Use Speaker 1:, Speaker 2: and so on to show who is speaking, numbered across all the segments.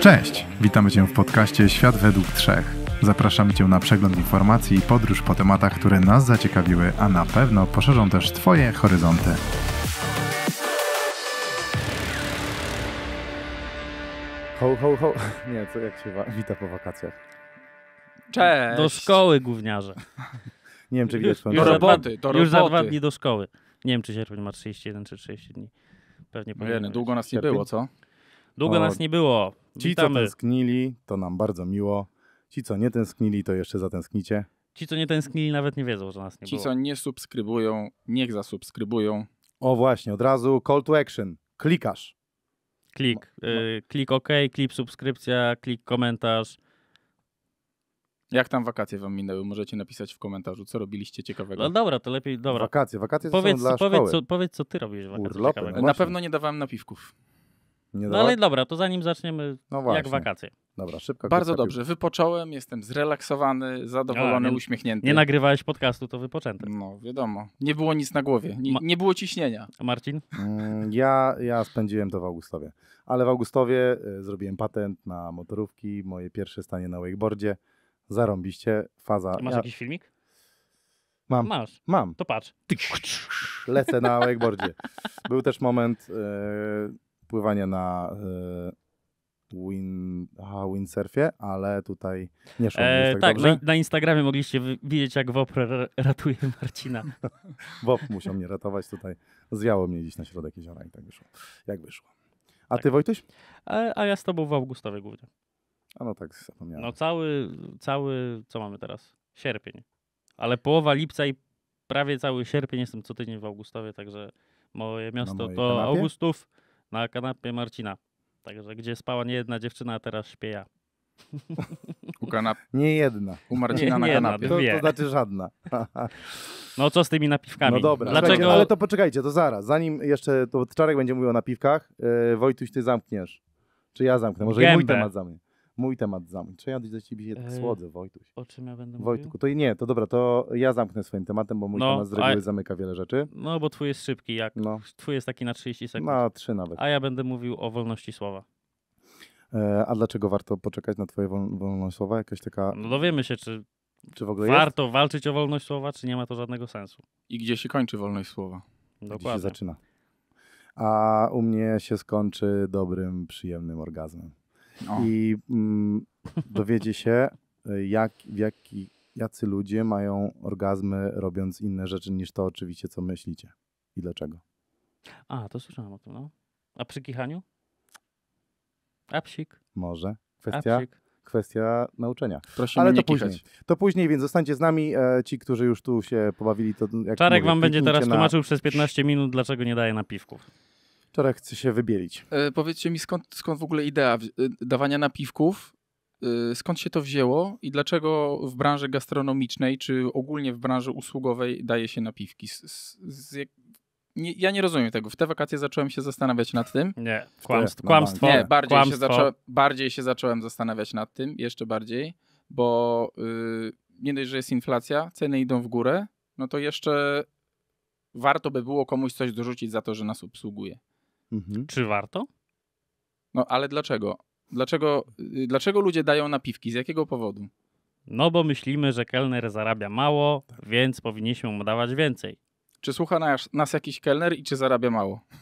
Speaker 1: Cześć, witamy Cię w podcaście Świat według trzech. Zapraszamy Cię na przegląd informacji i podróż po tematach, które nas zaciekawiły, a na pewno poszerzą też Twoje horyzonty. Ho, ho, ho. Nie, co jak się wita po wakacjach? Cześć! Do szkoły,
Speaker 2: gówniarze. Nie wiem, czy widać Do roboty, do roboty. Już za dwa dni do szkoły. Nie wiem, czy sierpień ma 31 czy 30 dni pewnie no powinien Długo nas nie było, co? Długo o, no, nas nie było.
Speaker 1: Ci, co tęsknili, to nam bardzo miło. Ci, co nie tęsknili, to jeszcze zatęsknicie.
Speaker 3: Ci, co nie tęsknili, nawet nie wiedzą, że nas nie Ci, było. Ci, co nie subskrybują, niech zasubskrybują.
Speaker 1: O właśnie, od razu call to action. Klikasz.
Speaker 3: Klik. No, y, klik OK, klik subskrypcja, klik komentarz. Jak tam wakacje wam minęły? Możecie napisać w komentarzu, co robiliście ciekawego. No dobra, to lepiej, dobra. Wakacje, wakacje powiedz, są dla powiedz, szkoły. Co, powiedz, co ty robisz w wakacje no Na pewno nie dawałem napiwków. Nie no ale dobra, to zanim zaczniemy, no jak wakacje. Dobra, szybko. Bardzo dobrze, wypocząłem, jestem zrelaksowany, zadowolony, no, nie, uśmiechnięty. Nie nagrywałeś
Speaker 2: podcastu, to wypoczęty. No, wiadomo.
Speaker 3: Nie było nic na głowie, nie, nie było ciśnienia.
Speaker 1: A Marcin? Mm, ja, ja spędziłem to w Augustowie, ale w Augustowie y, zrobiłem patent na motorówki, moje pierwsze stanie na wakeboardzie zarąbiście faza. Masz ja... jakiś filmik? Mam. Masz. Mam. To patrz. Lecę na wakeboardzie. Był też moment yy, e, pływania na yy, win, aha, windsurfie, ale tutaj nie szło e, tak, tak na,
Speaker 2: na, Instagramie mogliście widzieć, jak WOP ratuje Marcina.
Speaker 1: WOP musiał mnie ratować tutaj. Zwiało mnie dziś na środek jeziora i tak wyszło. Jak wyszło. A tak. ty, Wojtuś? A, e, a ja z tobą w Augustowie głównie. A no tak, zapomniałem. No
Speaker 2: cały, cały, co mamy teraz? Sierpień. Ale połowa lipca i prawie cały sierpień jestem co tydzień w Augustowie, także moje miasto to kanapie? Augustów na kanapie Marcina. Także gdzie spała nie jedna dziewczyna, a teraz śpieja.
Speaker 1: ja. U kanap... Nie jedna. U Marcina nie, na kanapie. Jedna, to, to, znaczy żadna. no co z tymi napiwkami? No dobra, Dlaczego? No ale to poczekajcie, to zaraz. Zanim jeszcze to Czarek będzie mówił o napiwkach, yy, Wojtuś, ty zamkniesz. Czy ja zamknę? Może Gębę. i mój temat zamknie mój temat zamknąć. Czy ja do ciebie się tak słodzę, Wojtuś? O czym ja będę mówił? Wojtku, to nie, to dobra, to ja zamknę swoim tematem, bo mój no, temat z reguły a... zamyka wiele rzeczy.
Speaker 2: No, bo twój jest szybki, jak no. twój jest taki na 30 sekund. Na 3 nawet. A ja będę mówił o wolności słowa.
Speaker 1: E, a dlaczego warto poczekać na twoje wol wolność słowa? Jakaś taka... No
Speaker 2: dowiemy się, czy, czy w ogóle warto jest? walczyć o wolność słowa, czy nie ma to żadnego sensu.
Speaker 3: I gdzie się kończy wolność słowa? Dokładnie. Gdzie się zaczyna.
Speaker 1: A u mnie się skończy dobrym, przyjemnym orgazmem i mm, dowiedzie się, jak, w jaki, jacy ludzie mają orgazmy robiąc inne rzeczy niż to oczywiście, co myślicie i dlaczego.
Speaker 2: A, to słyszałem o tym, no. A przy kichaniu? A psik?
Speaker 1: Może. Kwestia? kwestia nauczenia. Prosimy Ale to później. Kichać. To później, więc zostańcie z nami. E, ci, którzy już tu się pobawili, to jak Czarek mówię, wam będzie teraz na... tłumaczył przez 15 minut, dlaczego
Speaker 2: nie daje napiwków. Wczoraj chcę się wybielić.
Speaker 3: E, powiedzcie mi, skąd, skąd w ogóle idea e, dawania napiwków? E, skąd się to wzięło i dlaczego w branży gastronomicznej, czy ogólnie w branży usługowej daje się napiwki? Z, z, z jak... nie, ja nie rozumiem tego. W te wakacje zacząłem się zastanawiać nad tym. Nie, kłamstwo. kłamstwo. Nie, bardziej, kłamstwo. Się zaczą... bardziej się zacząłem zastanawiać nad tym, jeszcze bardziej, bo yy, nie dość, że jest inflacja, ceny idą w górę, no to jeszcze warto by było komuś coś dorzucić za to, że nas obsługuje. Mhm. Czy warto? No ale dlaczego? Dlaczego, y, dlaczego ludzie dają napiwki? Z jakiego powodu? No bo myślimy, że kelner
Speaker 2: zarabia mało, więc powinniśmy mu dawać więcej. Czy słucha nas, nas jakiś kelner i czy
Speaker 3: zarabia mało?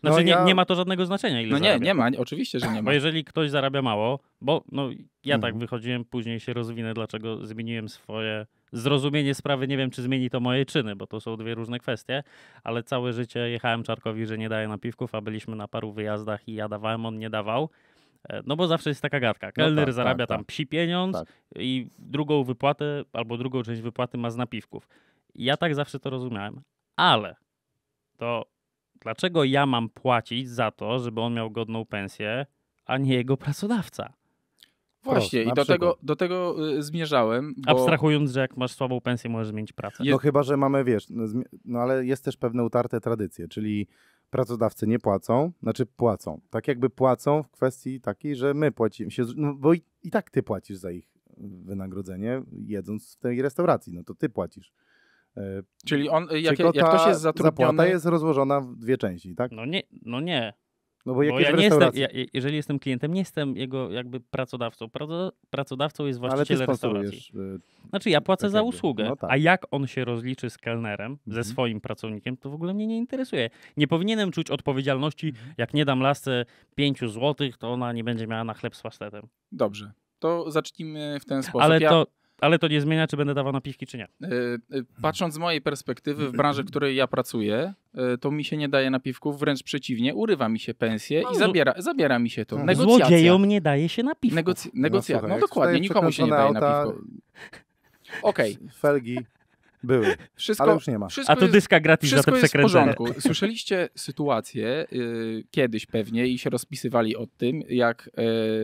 Speaker 3: Znaczy no ja... nie, ma to żadnego znaczenia, ile No nie, zarabia. nie ma, oczywiście, że nie ma. Bo jeżeli
Speaker 2: ktoś zarabia mało, bo no, ja tak mhm. tak wychodziłem, później się rozwinę, dlaczego zmieniłem swoje zrozumienie sprawy nie wiem, czy zmieni to moje czyny, bo to są dwie różne kwestie, ale całe życie jechałem Czarkowi, że nie daje napiwków, a byliśmy na paru wyjazdach i ja dawałem, on nie dawał. E, no bo zawsze jest taka gadka. No Kelner no tak, zarabia tak, tam tak. psi pieniądz tak. i drugą wypłatę albo drugą część wypłaty ma z napiwków. Ja tak zawsze to rozumiałem. Ale to dlaczego ja mam płacić za to, żeby on miał godną pensję, a nie jego pracodawca?
Speaker 3: Właśnie, i do tego, do tego y, zmierzałem. Bo... Abstrahując,
Speaker 2: że jak masz słabą pensję, możesz zmienić pracę.
Speaker 1: No chyba, że mamy, wiesz, no, no ale jest też pewne utarte tradycje, czyli pracodawcy nie płacą, znaczy płacą. Tak jakby płacą w kwestii takiej, że my płacimy się, no bo i, i tak ty płacisz za ich wynagrodzenie, jedząc w tej restauracji, no to ty płacisz. E,
Speaker 3: czyli on, y, jak, Tylko jak ktoś jest zatrudniony... Zapłata jest rozłożona
Speaker 1: w dwie części, tak? No nie, no nie. No bo, jak bo ja nie jestem,
Speaker 2: ja, jeżeli jestem klientem, nie jestem jego jakby pracodawcą. pracodawcą jest właściciel no, Ale ty restauracji. Y, znaczy ja płacę tak za usługę, no tak. a jak on się rozliczy z kelnerem, mhm. ze swoim pracownikiem, to w ogóle mnie nie interesuje. Nie powinienem czuć odpowiedzialności, mhm. jak nie dam lasce 5 złotych, to ona nie będzie miała na chleb z pastetem.
Speaker 3: Dobrze, to zacznijmy w ten sposób. Ale to
Speaker 2: ale to nie zmienia, czy będę dawał napiwki, czy nie.
Speaker 3: E, e, patrząc z mojej perspektywy, w branży, w której ja pracuję, e, to mi się nie daje napiwków, wręcz przeciwnie, urywa mi się pensję no, i zabiera, zabiera mi się to. No, negocjacja. Złodziejom
Speaker 2: nie daje się napiwków. Negoc, no, no dokładnie, nikomu
Speaker 3: się nie daje auta...
Speaker 1: napiwków. Okej. Okay. Felgi. Były.
Speaker 3: Wszystko, ale już nie ma. A to dyska
Speaker 2: gratis za te przekręcenie.
Speaker 3: Słyszeliście sytuację y, kiedyś pewnie i się rozpisywali o tym, jak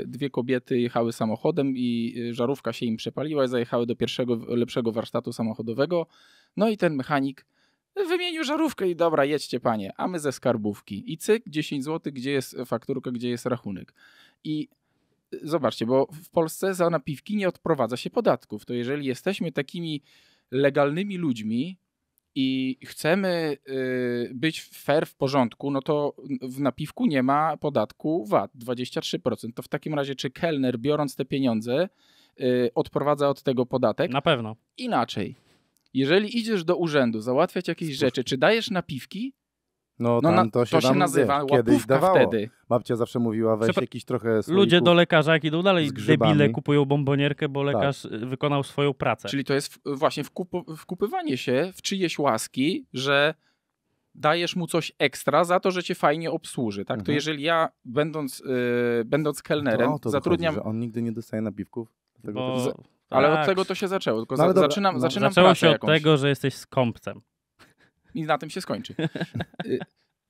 Speaker 3: y, dwie kobiety jechały samochodem i y, żarówka się im przepaliła i zajechały do pierwszego lepszego warsztatu samochodowego. No i ten mechanik wymienił żarówkę i dobra, jedźcie panie, a my ze skarbówki. I cyk, 10 zł, gdzie jest fakturka, gdzie jest rachunek. I y, zobaczcie, bo w Polsce za napiwki nie odprowadza się podatków. To jeżeli jesteśmy takimi legalnymi ludźmi i chcemy y, być fair w porządku, no to w napiwku nie ma podatku VAT 23%. To w takim razie, czy kelner, biorąc te pieniądze, y, odprowadza od tego podatek? Na pewno. Inaczej. Jeżeli idziesz do urzędu załatwiać jakieś rzeczy, czy dajesz napiwki,
Speaker 1: no, no tam to się, to się nazywa wiesz, kiedyś dawało. wtedy. Babcia zawsze mówiła, weź Przepra jakiś trochę Ludzie
Speaker 2: do lekarza jak idą dalej, debile kupują bombonierkę, bo tak. lekarz tak. wykonał swoją pracę. Czyli
Speaker 3: to jest właśnie wkup wkupywanie się w czyjeś łaski, że dajesz mu coś ekstra za to, że cię fajnie obsłuży. Tak? Mhm. To jeżeli ja, będąc, yy, będąc kelnerem, no, to to zatrudniam... że
Speaker 1: on nigdy nie dostaje napiwków? Bo... Z... Ale tak. od tego to się zaczęło. Tylko no, za...
Speaker 3: zaczynam, no, zaczynam Zaczęło się jakąś. od
Speaker 2: tego, że jesteś skąpcem.
Speaker 3: I na tym się skończy. Y,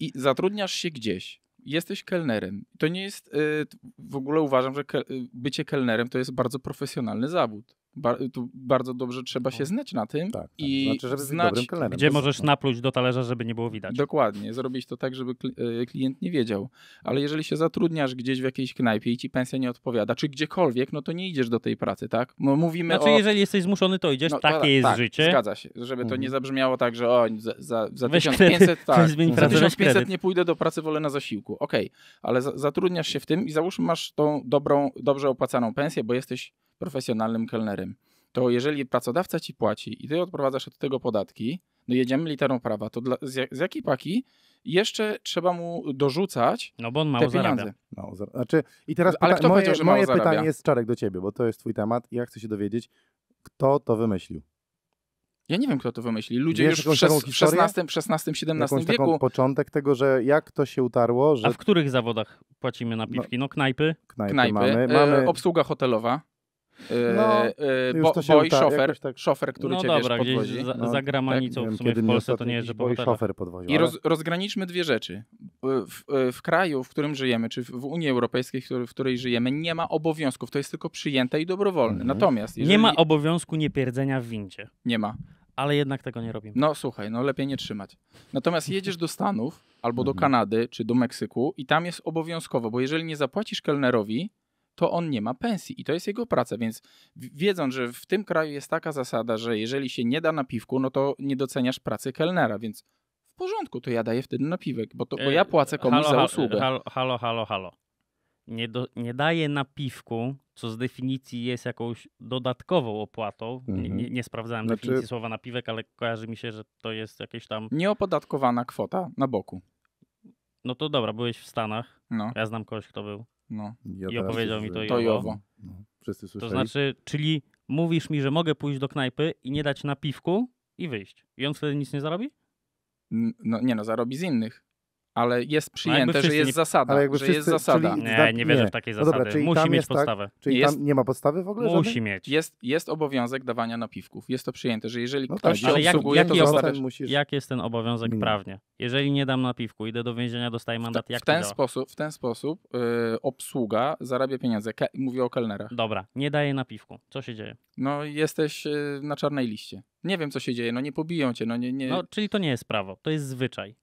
Speaker 3: I zatrudniasz się gdzieś, jesteś kelnerem. To nie jest, y, w ogóle uważam, że y, bycie kelnerem to jest bardzo profesjonalny zawód. Bar tu bardzo dobrze trzeba się no. znać na tym. Tak, tak. I znaczy, żeby znać, gdzie możesz napluć do talerza, żeby nie było widać. Dokładnie, zrobić to tak, żeby e, klient nie wiedział. Ale jeżeli się zatrudniasz gdzieś w jakiejś knajpie i ci pensja nie odpowiada, czy gdziekolwiek, no to nie idziesz do tej pracy, tak? No, mówimy znaczy, o... jeżeli jesteś zmuszony, to idziesz, no, takie tak, jest tak, życie. Zgadza się, żeby to nie mhm. zabrzmiało tak, że o, za, za, za 1500, tak, za 1500 nie pójdę do pracy, wolę na zasiłku. Okej, okay. ale za, zatrudniasz się w tym i załóżmy masz tą dobrą, dobrze opłacaną pensję, bo jesteś profesjonalnym kelnerem, to jeżeli pracodawca ci płaci i ty odprowadzasz od tego podatki, no jedziemy literą prawa, to dla, z, z jakiej paki jeszcze trzeba mu dorzucać no bo on mało te pieniądze. Mało zarabia. Znaczy, i teraz Ale kto moje, że moje pytanie jest
Speaker 1: Czarek do ciebie, bo to jest twój temat i ja chcę się dowiedzieć, kto to wymyślił.
Speaker 3: Ja nie wiem, kto to wymyśli. Ludzie Wiesz, już w, XVI, XVI, XVII wieku.
Speaker 1: początek tego, że jak to się utarło. Że... A w
Speaker 2: których zawodach płacimy napiwki? No. no, knajpy? Knajpy, knajpy mamy.
Speaker 3: E, mamy... E, obsługa hotelowa.
Speaker 2: No, yy, szofer, tak... szofer,
Speaker 3: który no cię dobra, wiesz, podwozi. Gdzieś za, no, za granicą tak, w sumie w Polsce to nie jest, że boj szofer podwoził. I roz, rozgraniczmy dwie rzeczy. W, w, kraju, w którym żyjemy, czy w Unii Europejskiej, w której, w której żyjemy, nie ma obowiązków. To jest tylko przyjęte i dobrowolne. Mhm. Natomiast jeżeli... Nie ma
Speaker 2: obowiązku niepierdzenia w windzie.
Speaker 3: Nie ma. Ale jednak tego nie robimy. No słuchaj, no lepiej nie trzymać. Natomiast jedziesz do Stanów albo do mhm. Kanady, czy do Meksyku i tam jest obowiązkowo, bo jeżeli nie zapłacisz kelnerowi, to on nie ma pensji i to jest jego praca, więc wiedząc, że w tym kraju jest taka zasada, że jeżeli się nie da na piwku, no to nie doceniasz pracy kelnera, więc w porządku, to ja daję wtedy na piwek, bo, to, bo ja e, płacę komuś halo, za usługę. E,
Speaker 2: halo, halo, halo, halo. Nie, do, nie daję na piwku, co z definicji jest jakąś dodatkową opłatą. Mhm. Nie, nie, sprawdzałem znaczy... definicji słowa na ale kojarzy mi się, że to jest jakieś tam...
Speaker 3: Nieopodatkowana kwota na boku.
Speaker 2: No to dobra, byłeś w Stanach. No. Ja znam kogoś, kto był. No. Ja I opowiedział mi to Jowo. To Jowo. No. Wszyscy słyszeli. To znaczy, czyli mówisz mi, że mogę pójść do knajpy i nie dać na piwku i wyjść. I on wtedy nic nie zarobi?
Speaker 3: No, nie no, zarobi z innych ale jest no, przyjęte, że jest nie... zasada. Ale jakby że wszyscy, jest zasada. Czyli... Nie, nie wierzę nie. w takiej zasady. No dobra, czyli Musi mieć tak- podstawę. Tak, czyli jest... tam nie ma podstawy w ogóle? Musi żadnej? mieć. Jest, jest obowiązek dawania napiwków. Jest to przyjęte, że jeżeli no ktoś tak, się jak, obsługuje, jak to jest, zostawiasz...
Speaker 2: musisz... Jak jest ten obowiązek prawnie? Jeżeli nie dam napiwku, idę do więzienia, dostaję mandat. W, jak w ten
Speaker 3: sposób, w ten sposób yy, obsługa zarabia pieniądze. Ke mówię o kelnerach. Dobra, nie daję napiwku. Co się dzieje? No jesteś yy, na czarnej liście. Nie wiem, co się dzieje. No nie pobiją cię. No, nie, nie... no czyli to nie jest prawo. To jest zwyczaj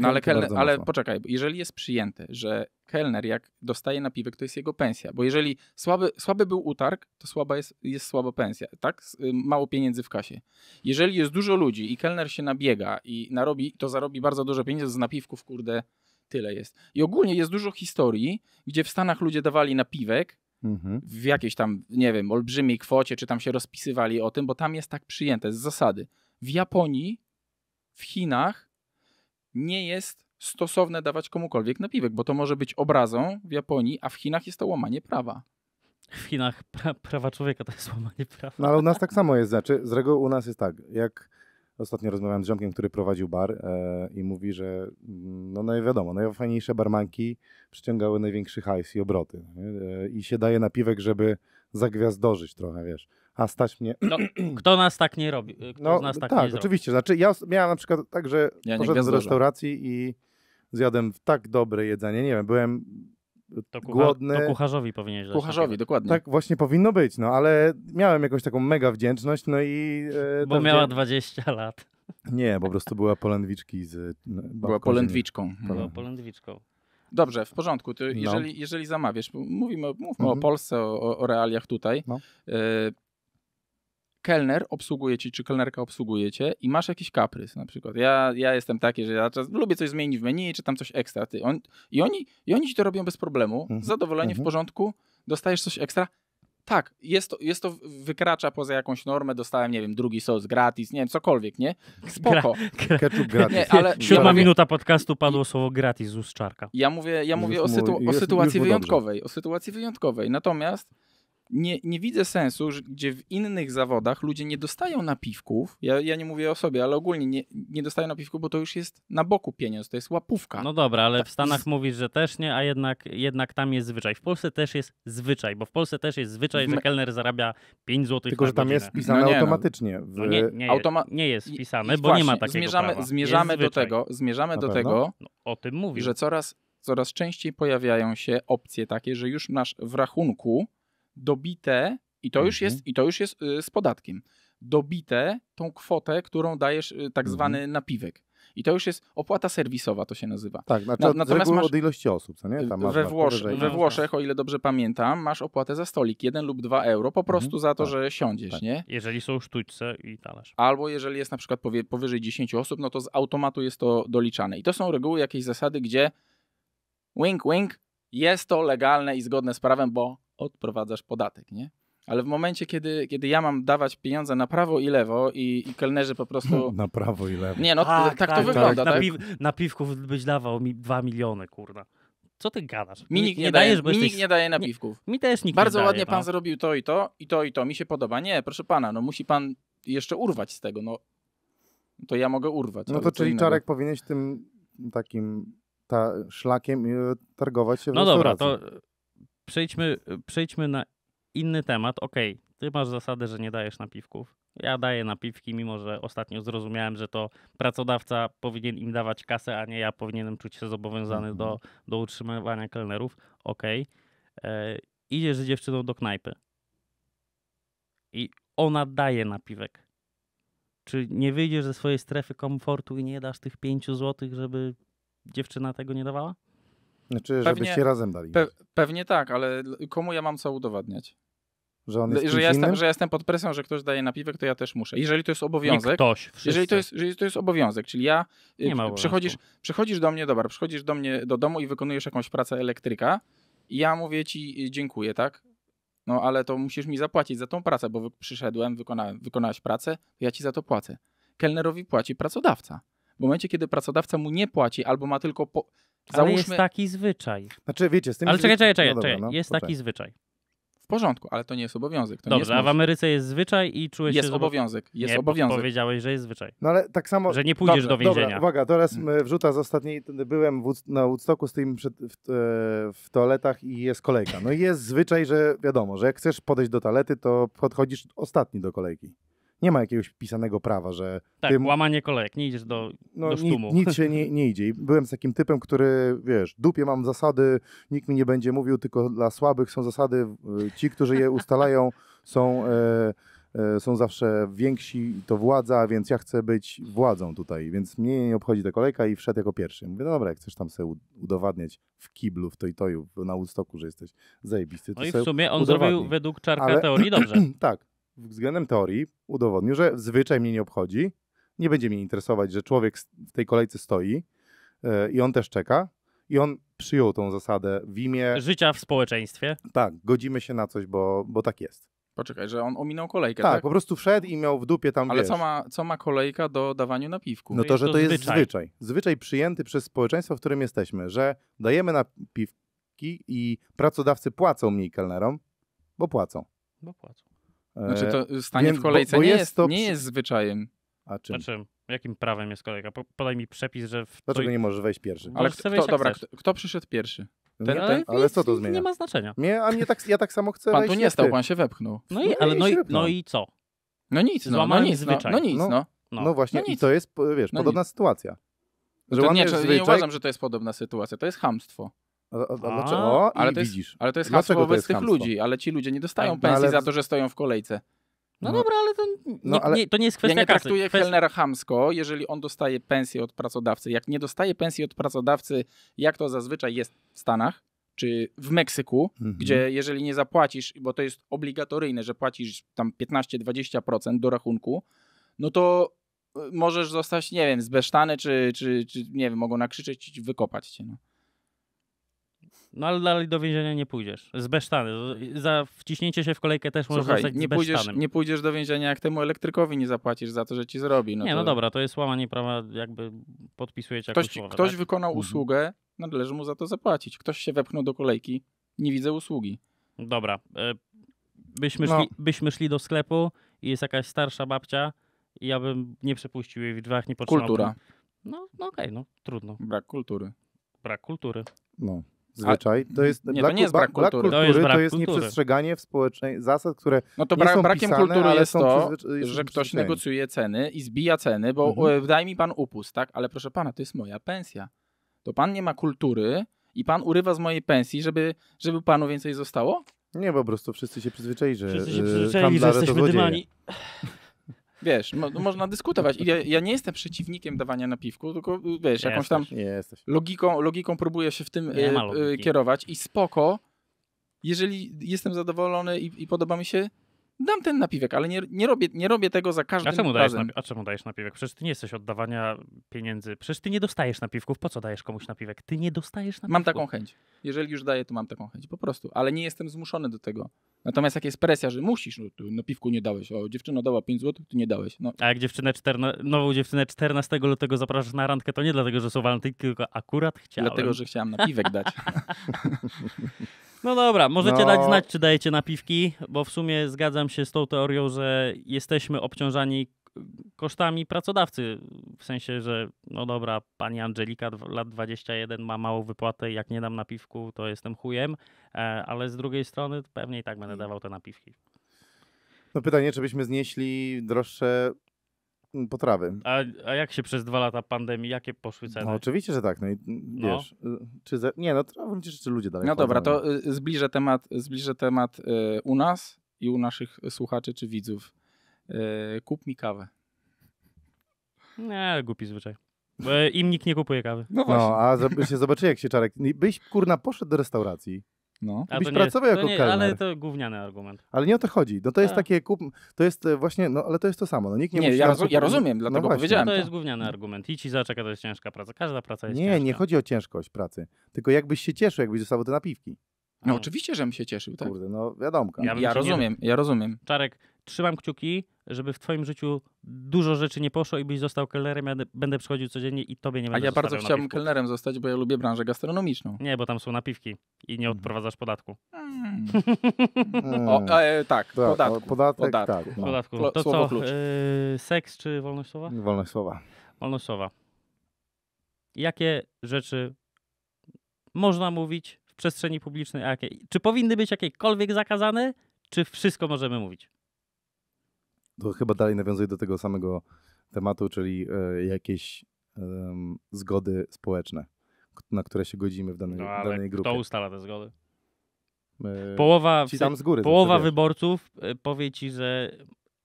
Speaker 3: no ale, kelner, ale poczekaj, jeżeli jest przyjęte, że kelner jak dostaje napiwek, to jest jego pensja, bo jeżeli słaby, słaby był utarg, to słaba jest, jest słaba pensja, tak? Y, mało pieniędzy w kasie. Jeżeli jest dużo ludzi i kelner się nabiega i narobi, to zarobi bardzo dużo pieniędzy z napiwków, kurde, tyle jest. I ogólnie jest dużo historii, gdzie w Stanach ludzie dawali napiwek mhm. w jakiejś tam, nie wiem, olbrzymiej kwocie, czy tam się rozpisywali o tym, bo tam jest tak przyjęte z zasady. W Japonii, w Chinach nie jest stosowne dawać komukolwiek napiwek, bo to może być obrazą w Japonii, a w Chinach jest to łamanie prawa. W Chinach pra prawa człowieka to jest łamanie prawa. No
Speaker 1: ale u nas tak samo jest. Znaczy, z reguły u nas jest tak, jak ostatnio rozmawiałem z ziomkiem, który prowadził bar e, i mówi, że mm, no, no wiadomo, najfajniejsze barmanki przyciągały największy hajs i obroty. E, I się daje napiwek, żeby zagwiazdożyć trochę, wiesz a stać mnie. No,
Speaker 2: kto nas tak nie robi? Kto no, nas tak, tak oczywiście.
Speaker 1: Zrobi? Znaczy, ja miałem na przykład tak, że ja poszedłem do restauracji i zjadłem tak dobre jedzenie. Nie wiem, byłem to kucha- głodny. To kucharzowi powinien być. Kucharzowi, dokładnie. Tak właśnie powinno być, no ale miałem jakąś taką mega wdzięczność, no i...
Speaker 3: E, Bo miała dzień...
Speaker 2: 20 lat.
Speaker 1: Nie, po prostu była polędwiczki z... No, była polędwiczką. Mhm. Była
Speaker 3: polędwiczką. Dobrze, w porządku. Ty, no. jeżeli, jeżeli zamawiasz, mówimy, mówmy mhm. o Polsce, o, o realiach tutaj. No. E, kelner obsługuje ci, czy kelnerka obsługuje cię i masz jakiś kaprys na przykład. Ja, ja jestem taki, że ja czas, lubię coś zmienić w menu, czy tam coś ekstra. Ty, on, i, oni, I oni ci to robią bez problemu, mhm. zadowolenie, w mhm. porządku, dostajesz coś ekstra. Tak, jest to, jest to wykracza poza jakąś normę, dostałem, nie wiem, drugi sos gratis, nie wiem, cokolwiek, nie? Spoko. Gra, ketchup gratis. Nie, ale Siódma ja mówię, minuta podcastu
Speaker 2: padło słowo gratis z ust czarka. Ja mówię, ja mówię o, sytu, o sytuacji jest,
Speaker 3: wyjątkowej, o sytuacji wyjątkowej. Natomiast nie, nie widzę sensu, że, gdzie w innych zawodach ludzie nie dostają napiwków. Ja, ja nie mówię o sobie, ale ogólnie nie, nie dostają napiwków, bo to już jest na boku pieniądz, to jest łapówka.
Speaker 2: No dobra, ale tak, w Stanach z... mówisz, że też nie, a jednak, jednak tam jest zwyczaj. W Polsce też jest zwyczaj, bo w Polsce też jest zwyczaj, że kelner zarabia 5 zł. Tylko, że tam jest wpisane no nie, no. automatycznie.
Speaker 3: W... No nie, nie, Automa... nie jest wpisane, bo właśnie, nie ma takiego zmierzamy, prawa. Zmierzamy do tego, zmierzamy do tego no, o tym że coraz, coraz częściej pojawiają się opcje takie, że już nasz w rachunku dobite, i to, mhm. już jest, i to już jest mhm. y, z podatkiem, dobite tą kwotę, którą dajesz y, tak mhm. zwany napiwek. I to już jest opłata serwisowa, to się nazywa. Tak, znaczy Na, natomiast masz, od
Speaker 1: ilości osób, co nie? Tam we, Włosz, we
Speaker 3: Włoszech, o ile dobrze pamiętam, masz opłatę za stolik, jeden lub dwa euro, po prostu mhm, za to, tak, że siądziesz, tak. nie? Jeżeli są sztućce i talerz. Albo jeżeli jest na przykład powyżej 10 osób, no to z automatu jest to doliczane. I to są reguły, jakieś zasady, gdzie wink, wink, jest to legalne i zgodne z prawem, bo odprowadzasz podatek, nie? Ale w momencie, kiedy, kiedy ja mam dawać pieniądze na prawo i lewo i, i kelnerzy po prostu... Na prawo i lewo. Nie, no tak, tak, tak to tak, wygląda, tak? Na, tak? piw,
Speaker 2: na piwków byś dawał mi dwa miliony, kurna. Co ty gadasz? Mi nikt nie, nie daje, dajesz, mi nikt nie daje napiwków. Mi,
Speaker 3: mi też nikt Bardzo nie daje, ładnie no. pan zrobił to i to, i to i to. Mi się podoba. Nie, proszę pana, no musi pan jeszcze urwać z tego, no. To ja mogę urwać. No to czyli innego. Czarek
Speaker 1: powinieneś tym takim ta, szlakiem y, targować się w No dobra, to
Speaker 3: przejdźmy,
Speaker 2: przejdźmy na inny temat. Okej, okay, ty masz zasadę, że nie dajesz napiwków. Ja daję napiwki, mimo że ostatnio zrozumiałem, że to pracodawca powinien im dawać kasę, a nie ja powinienem czuć się zobowiązany mhm. do, do utrzymywania kelnerów. Okej. Okay. E, idziesz z dziewczyną do knajpy. I ona daje napiwek. Czy nie wyjdziesz ze swojej strefy komfortu i nie dasz tych pięciu złotych, żeby
Speaker 3: dziewczyna tego nie dawała?
Speaker 1: Znaczy, żebyście razem dali. Pe,
Speaker 3: pewnie tak, ale komu ja mam co udowadniać? Że, on jest że, ja jestem, że ja jestem pod presją, że ktoś daje napiwek, to ja też muszę. Jeżeli to jest obowiązek. ktoś, jeżeli to jest, jeżeli to jest obowiązek, czyli ja y, przychodzisz, przychodzisz do mnie, dobra, przychodzisz do mnie do domu i wykonujesz jakąś pracę elektryka, i ja mówię ci y, dziękuję, tak? No ale to musisz mi zapłacić za tą pracę, bo przyszedłem, wykonałem, wykonałeś pracę, ja ci za to płacę. Kelnerowi płaci pracodawca. W momencie, kiedy pracodawca mu nie płaci albo ma tylko po, Załóżmy... Ale jest
Speaker 2: taki zwyczaj. Znaczy, wiecie, z tym Ale czekaj, czekaj, czekaj, no czekaj. No, jest taki tak. zwyczaj.
Speaker 3: W porządku, ale to nie jest obowiązek. To Dobrze, a w
Speaker 2: Ameryce jest zwyczaj i czułeś jest się... Jest obowiązek, jest nie, obowiązek. powiedziałeś, że jest zwyczaj. No ale tak samo... Że nie pójdziesz do więzienia. Dobra,
Speaker 1: uwaga, teraz mm, wrzuta z ostatniej... Byłem na Woodstocku, stoimy przed, w, e, w, toaletach i jest kolejka. No i jest zwyczaj, że wiadomo, że jak chcesz podejść do toalety, to podchodzisz ostatni do kolejki nie ma jakiegoś pisanego prawa, że... Tak, ty...
Speaker 2: łamanie kolejek, nie idziesz do, no, do sztumu. Nic, nic się
Speaker 1: nie, nie idzie. byłem z takim typem, który, wiesz, dupie mam zasady, nikt mi nie będzie mówił, tylko dla słabych są zasady. Y, ci, którzy je ustalają, są... E, e, są zawsze więksi, to władza, więc ja chcę być władzą tutaj, więc mnie nie obchodzi ta kolejka i wszedł jako pierwszy. Mówię, no dobra, jak chcesz tam sobie udowadniać w kiblu, w tojtoju, na Woodstocku, że jesteś zajebisty, to No i w sumie on zrobił według czarka Ale... teorii dobrze. tak, względem teorii udowodnił, że zwyczaj mnie nie obchodzi. Nie będzie mnie interesować, że człowiek w tej kolejce stoi yy, i on też czeka. I on przyjął tą zasadę w imię.
Speaker 3: Życia w społeczeństwie.
Speaker 1: Tak, godzimy się na coś, bo, bo tak jest.
Speaker 3: Poczekaj, że on ominął kolejkę. Tak, tak? po prostu
Speaker 1: wszedł i miał w dupie tam. Ale wiesz, co,
Speaker 3: ma, co ma kolejka do dawania napiwku? No to, że to, to jest zwyczaj. zwyczaj.
Speaker 1: Zwyczaj przyjęty przez społeczeństwo, w którym jesteśmy, że dajemy napiwki i pracodawcy płacą mniej kelnerom, bo płacą. Bo płacą. Znaczy e, to stanie Więc, w kolejce bo, bo nie, jest, to... nie
Speaker 2: jest zwyczajem. A czym? Znaczy, jakim prawem jest kolega? Podaj mi przepis, że... W... Dlaczego nie możesz wejść pierwszy? Ale kto, kto dobra, kto,
Speaker 3: kto przyszedł pierwszy? Ten, ale, ten? ale co to zmienia? Nie ma znaczenia.
Speaker 1: a mnie tak, ja tak samo chcę Pan tu nie stał, ty. pan się wepchnął. No i, no ale, no, i, no i co?
Speaker 3: No nic, no, no nic, no, no, nic, no. No, no, no
Speaker 1: właśnie, no i to jest, wiesz, podobna sytuacja. Że to nie, nie uważam,
Speaker 3: że to jest podobna sytuacja, to jest hamstwo. A, a, a O, ale, to jest, widzisz. ale to jest hasło wobec jest tych hamstwo? ludzi, ale ci ludzie nie dostają no, no, pensji ale... za to, że stoją w kolejce. No, no
Speaker 2: dobra, ale to no, nie, no, ale... Nie, to nie jest kwestia Ja nie traktuję
Speaker 3: kasy. kelnera jeżeli on dostaje pensję od pracodawcy. Jak nie dostaje pensji od pracodawcy, jak to zazwyczaj jest w Stanach, czy w Meksyku, mhm. gdzie jeżeli nie zapłacisz, bo to jest obligatoryjne, że płacisz tam 15-20% do rachunku, no to y, możesz zostać, nie wiem, zbesztany, czy, czy, czy nie wiem, mogą nakrzyczeć i wykopać cię. No.
Speaker 2: No ale dalej do więzienia nie pójdziesz. Zbesztany. Za wciśnięcie się w kolejkę też możesz Słuchaj, nie pójdziesz,
Speaker 3: nie pójdziesz do więzienia, jak temu elektrykowi nie zapłacisz za to, że ci zrobi. No nie, to... no dobra, to jest łamanie prawa, jakby podpisujecie ktoś, Ktoś tak? wykonał mhm. usługę, należy mu za to zapłacić. Ktoś się wepchnął do kolejki, nie widzę usługi.
Speaker 2: Dobra. E, byśmy, no. szli, byśmy szli do sklepu i jest jakaś starsza babcia i ja bym nie przepuścił jej w drzwiach, nie potrzebował. Kultura. No, no okej, okay, no trudno. Brak
Speaker 1: kultury. Brak kultury. No zwyczaj. To jest, nie, to nie jest brak kultury. kultury to jest, brak to jest kultury. nieprzestrzeganie w społecznej zasad, które No to brak, pisane, brakiem kultury jest to, że ktoś
Speaker 3: negocjuje ceny i zbija ceny, bo mhm. E, daj mi pan upust, tak? Ale proszę pana, to jest moja pensja. To pan nie ma kultury i pan urywa z mojej pensji, żeby, żeby panu więcej zostało?
Speaker 1: Nie, po prostu wszyscy się przyzwyczaili, że Wszyscy się e, przyzwyczaili,
Speaker 3: że jesteśmy dymani. wiesz, mo można dyskutować. I ja, ja, nie jestem przeciwnikiem dawania napiwku, tylko wiesz, jakąś tam jesteś. Logiką, logiką próbuję się w tym e, e, kierować i spoko, jeżeli jestem zadowolony i, i podoba mi się, dam ten napiwek, ale nie, nie, robię, nie robię tego za każdym a czemu dajesz razem.
Speaker 2: a czemu dajesz napiwek? Przecież ty nie jesteś oddawania pieniędzy. Przecież ty nie dostajesz napiwków. Po co dajesz
Speaker 3: komuś napiwek? Ty nie dostajesz napiwków. Mam taką chęć. Jeżeli już daję, to mam taką chęć. Po prostu. Ale nie jestem zmuszony do tego. Natomiast jak jest presja, że musisz, no, na piwku nie dałeś, o dziewczyna dała 5 zł, ty nie dałeś. No.
Speaker 2: A jak dziewczynę czterna, nową dziewczynę 14 lutego zapraszasz na randkę, to nie dlatego, że są walentynki, tylko akurat chciałem. Dlatego, że chciałem napiwek dać. No dobra, możecie no... dać znać, czy dajecie napiwki, bo w sumie zgadzam się z tą teorią, że jesteśmy obciążani kosztami pracodawcy. W sensie, że no dobra, pani Angelika, lat 21, ma małą wypłatę, jak nie dam napiwku, to jestem chujem, e, ale z drugiej strony pewnie i tak będę dawał te napiwki.
Speaker 1: No pytanie, czy byśmy znieśli droższe potrawy.
Speaker 2: A, a jak się przez dwa lata pandemii, jakie poszły ceny? No, oczywiście,
Speaker 1: że tak. No i no. wiesz, no. czy nie, no to w gruncie rzeczy ludzie dalej. No dobra, to
Speaker 3: no. Y, zbliżę temat, zbliżę temat y, u nas i u naszych słuchaczy czy widzów. Y, kup mi kawę.
Speaker 2: Nie, głupi zwyczaj. Im nikt nie kupuje kawy. No, właśnie.
Speaker 1: no a się zobaczy, jak się czarek. Byś kurna poszedł do restauracji. No, ale byś pracował jako nie, kelner. Ale to gówniany argument. Ale nie o to chodzi. No to jest tak. takie kup... To jest e, właśnie, no ale to jest to samo. No, nikt nie, nie musi... Ja, roz, ja rozumiem, no dlatego no właśnie. powiedziałem. No to jest
Speaker 2: gówniany argument. I ci zaczeka, to jest ciężka praca. Każda praca jest nie, ciężka. Nie, nie
Speaker 1: chodzi o ciężkość pracy. Tylko jakbyś się cieszył, jakbyś dostawał te napiwki. No oczywiście, oczywiście, żem się cieszył, tak? Kurde, no wiadomo. Ja, ja rozumiem, nie... ja rozumiem.
Speaker 2: Czarek, trzymam kciuki, żeby w twoim życiu dużo rzeczy nie poszło i byś został kelnerem. Ja będę przychodził codziennie i tobie nie będę A ja bardzo chciałbym kelnerem zostać, bo ja lubię branżę gastronomiczną. Nie, bo tam są napiwki i nie mhm. odprowadzasz podatku.
Speaker 4: Mm. o, hmm. e, tak, tak no, podatku. podatek, podatku. Tak, no. podatku. To Słowo co, e,
Speaker 2: seks czy wolność słowa? Wolność słowa. Wolność słowa. Jakie rzeczy można mówić, przestrzeni publicznej, czy powinny być jakiekolwiek zakazane, czy wszystko możemy mówić?
Speaker 1: To chyba dalej nawiązuje do tego samego tematu, czyli e, jakieś zgody społeczne, na które się godzimy w danej, no, ale danej grupie. Kto
Speaker 2: ustala te zgody? E, połowa, Ci tam z góry, połowa wyborców e, powie ci, że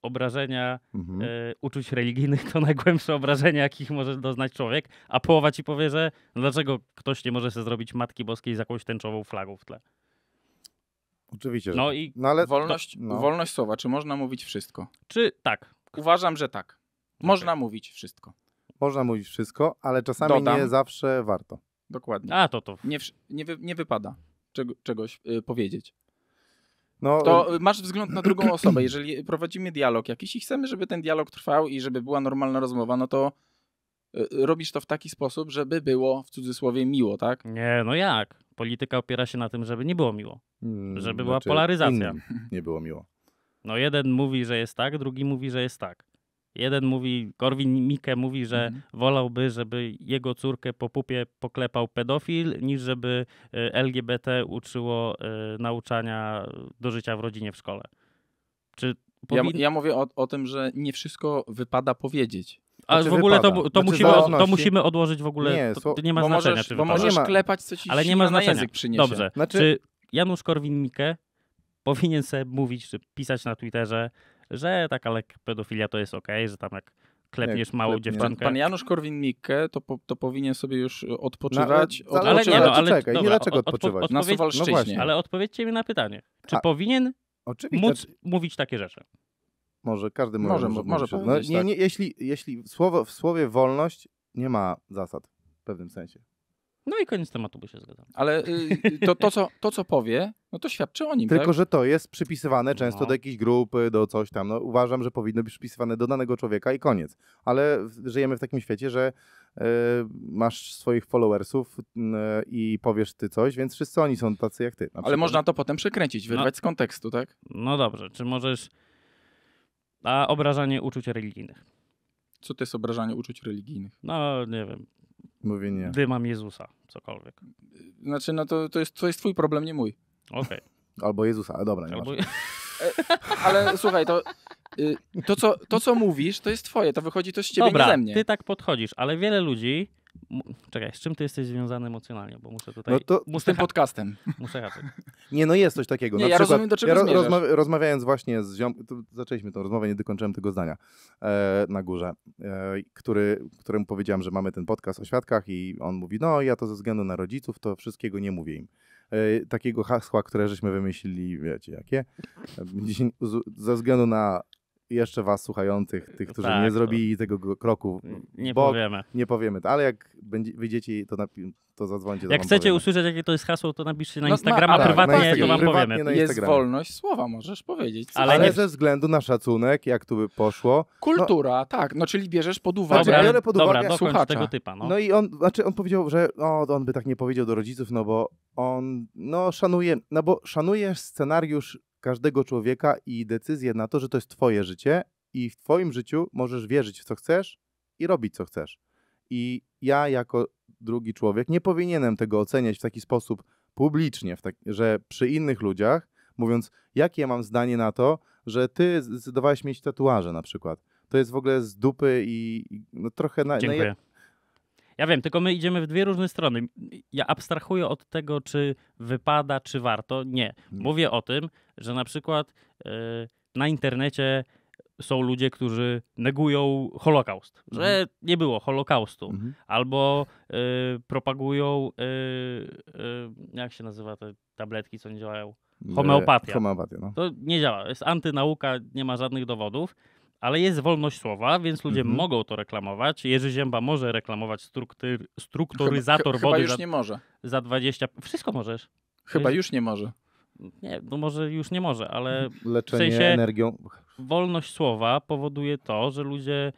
Speaker 2: obrażenia mhm. E, uczuć religijnych to najgłębsze obrażenia, jakich może doznać człowiek, a połowa ci powie, że no dlaczego ktoś nie może sobie zrobić Matki Boskiej z jakąś tęczową flagą w tle. Oczywiście.
Speaker 1: No tak.
Speaker 3: i no, ale... wolność, no. wolność słowa. Czy można mówić wszystko? Czy tak? Uważam, że tak. Można okay. mówić wszystko.
Speaker 1: Można mówić wszystko, ale czasami Dodam. nie zawsze warto.
Speaker 3: Dokładnie. A, to to. Nie, nie, wy, nie wypada czego, czegoś y, powiedzieć.
Speaker 1: No, to masz wzgląd na drugą osobę.
Speaker 3: Jeżeli prowadzimy dialog jakiś i chcemy, żeby ten dialog trwał i żeby była normalna rozmowa, no to y, robisz to w taki sposób, żeby było w cudzysłowie miło, tak? Nie,
Speaker 2: no jak? Polityka opiera się na tym, żeby nie było miło. Mm, żeby była znaczy, polaryzacja. Nie było miło. No jeden mówi, że jest tak, drugi mówi, że jest tak. Jeden mówi, Korwin Mikke mówi, że mhm. wolałby, żeby jego córkę po pupie poklepał pedofil, niż żeby e, LGBT uczyło e, nauczania
Speaker 3: do życia w rodzinie w szkole. Czy powin... ja, ja, mówię o, o tym, że nie wszystko wypada powiedzieć. Ale znaczy w ogóle to, to, znaczy musimy, to musimy odłożyć w ogóle. Nie, to, to nie ma znaczenia, możesz, czy Bo możesz klepać, co ci Ale nie ma znaczenia. Dobrze. Znaczy... Czy
Speaker 2: Janusz Korwin-Mikke powinien sobie mówić, czy pisać na Twitterze, że taka lek pedofilia to jest ok, że tam jak klepniesz małą klepnie. dziewczynkę. Pan, pan
Speaker 3: Janusz Korwin-Mikke to, po, to powinien sobie już odpoczywać. No, ale, no, ale nie, no, ale czekaj, dobra, nie dlaczego odpo, odpoczywać? Odpowiedź, na Suwalszczyźnie.
Speaker 2: No ale odpowiedzcie mi na pytanie.
Speaker 1: Czy A, powinien oczywiście. móc
Speaker 2: mówić takie rzeczy?
Speaker 1: Może, każdy może. Może, może no, powiedzieć, no, nie, tak. nie, jeśli, jeśli słowo, w słowie wolność nie ma zasad w pewnym sensie.
Speaker 3: No i koniec tematu, by się zgadzam. Ale y, to, to, co, to, co powie, no to świadczy o nim. Tylko, tak? że
Speaker 1: to jest przypisywane często no. do jakiejś grupy, do coś tam. No, uważam, że powinno być przypisywane do danego człowieka i koniec. Ale żyjemy w takim świecie, że y, masz swoich followersów y, i powiesz ty coś, więc wszyscy oni są tacy jak ty. Ale można
Speaker 3: to potem przekręcić, no. wyrwać
Speaker 1: no. z
Speaker 2: kontekstu, tak? No dobrze, czy możesz. A obrażanie uczuć religijnych.
Speaker 3: Co to jest obrażanie uczuć religijnych?
Speaker 2: No, nie wiem. Mówię nie. Dymam Jezusa,
Speaker 3: cokolwiek. Znaczy, no to, to, jest, to jest twój problem, nie mój. Okay. Albo Jezusa, ale dobra, nie Albo... Ale słuchaj, to, y, to, co, to co mówisz, to jest twoje, to wychodzi to z ciebie, dobra, nie ze mnie. ty
Speaker 2: tak podchodzisz, ale wiele ludzi... Czekaj, z czym ty jesteś związany emocjonalnie? Bo muszę tutaj... No to muszę z tym podcastem. Muszę haczyć.
Speaker 1: Nie, no jest coś takiego. Nie, Na ja przykład, rozumiem, do czego ja rozma Rozmawiając właśnie z ziom... Zaczęliśmy tą rozmowę, nie dokończyłem tego zdania. E, na górze, e, który, któremu powiedziałem, że mamy ten podcast o świadkach i on mówi, no ja to ze względu na rodziców, to wszystkiego nie mówię im. E, takiego hasła, które żeśmy wymyślili, wiecie jakie, e, ze względu na jeszcze was słuchających, tych, no którzy tak, nie zrobili tego kroku. Nie bo powiemy. Nie powiemy, ale jak będzie, wyjdziecie, to, to zadzwońcie Jak chcecie powiemy.
Speaker 2: usłyszeć, jakie to jest hasło, to napiszcie na no, Instagrama, no, tak, prywatnie, na Instagram. to wam powiemy. Jest
Speaker 1: wolność
Speaker 3: słowa, możesz powiedzieć. Ale,
Speaker 1: ale nie... ze względu na szacunek, jak tu by poszło. No- Kultura,
Speaker 3: no... tak, no czyli bierzesz pod znaczy, uwagę. Dobra, biorę pod uwagę dobra, słuchacza. tego typa. No. no i on, znaczy on powiedział, że
Speaker 1: no, on by tak nie powiedział do rodziców, no bo on, no szanuje, no bo szanujesz scenariusz każdego człowieka i decyzję na to, że to jest Twoje życie i w Twoim życiu możesz wierzyć w co chcesz i robić co chcesz. I ja, jako drugi człowiek, nie powinienem tego oceniać w taki sposób publicznie, tak, że przy innych ludziach, mówiąc, jakie mam zdanie na to, że Ty zdecydowałeś mieć tatuaże na przykład. To jest w ogóle z dupy i, i no, trochę na. Dziękuję. Na...
Speaker 2: Ja wiem, tylko my idziemy w dwie różne strony. Ja abstrahuję od tego, czy wypada, czy warto. Nie. Mówię o tym, że na przykład e, na internecie są ludzie, którzy negują Holokaust, mhm. że nie było Holokaustu, mhm. albo e, propagują, e, jak się nazywa te tabletki, co nie działają? Homeopatia. Homeopatia no. To nie działa, jest antynauka, nie ma żadnych dowodów, ale jest wolność słowa, więc ludzie mhm. mogą to reklamować. Jerzy Zięba może reklamować struktur strukturyzator chyba, chyba wody. Chyba już za, nie może. Za 20. Wszystko możesz. Chyba Jerzy... już
Speaker 3: nie może nie, no może
Speaker 2: już nie może, ale mhm. Leczenie w sensie energią. wolność słowa powoduje to, że ludzie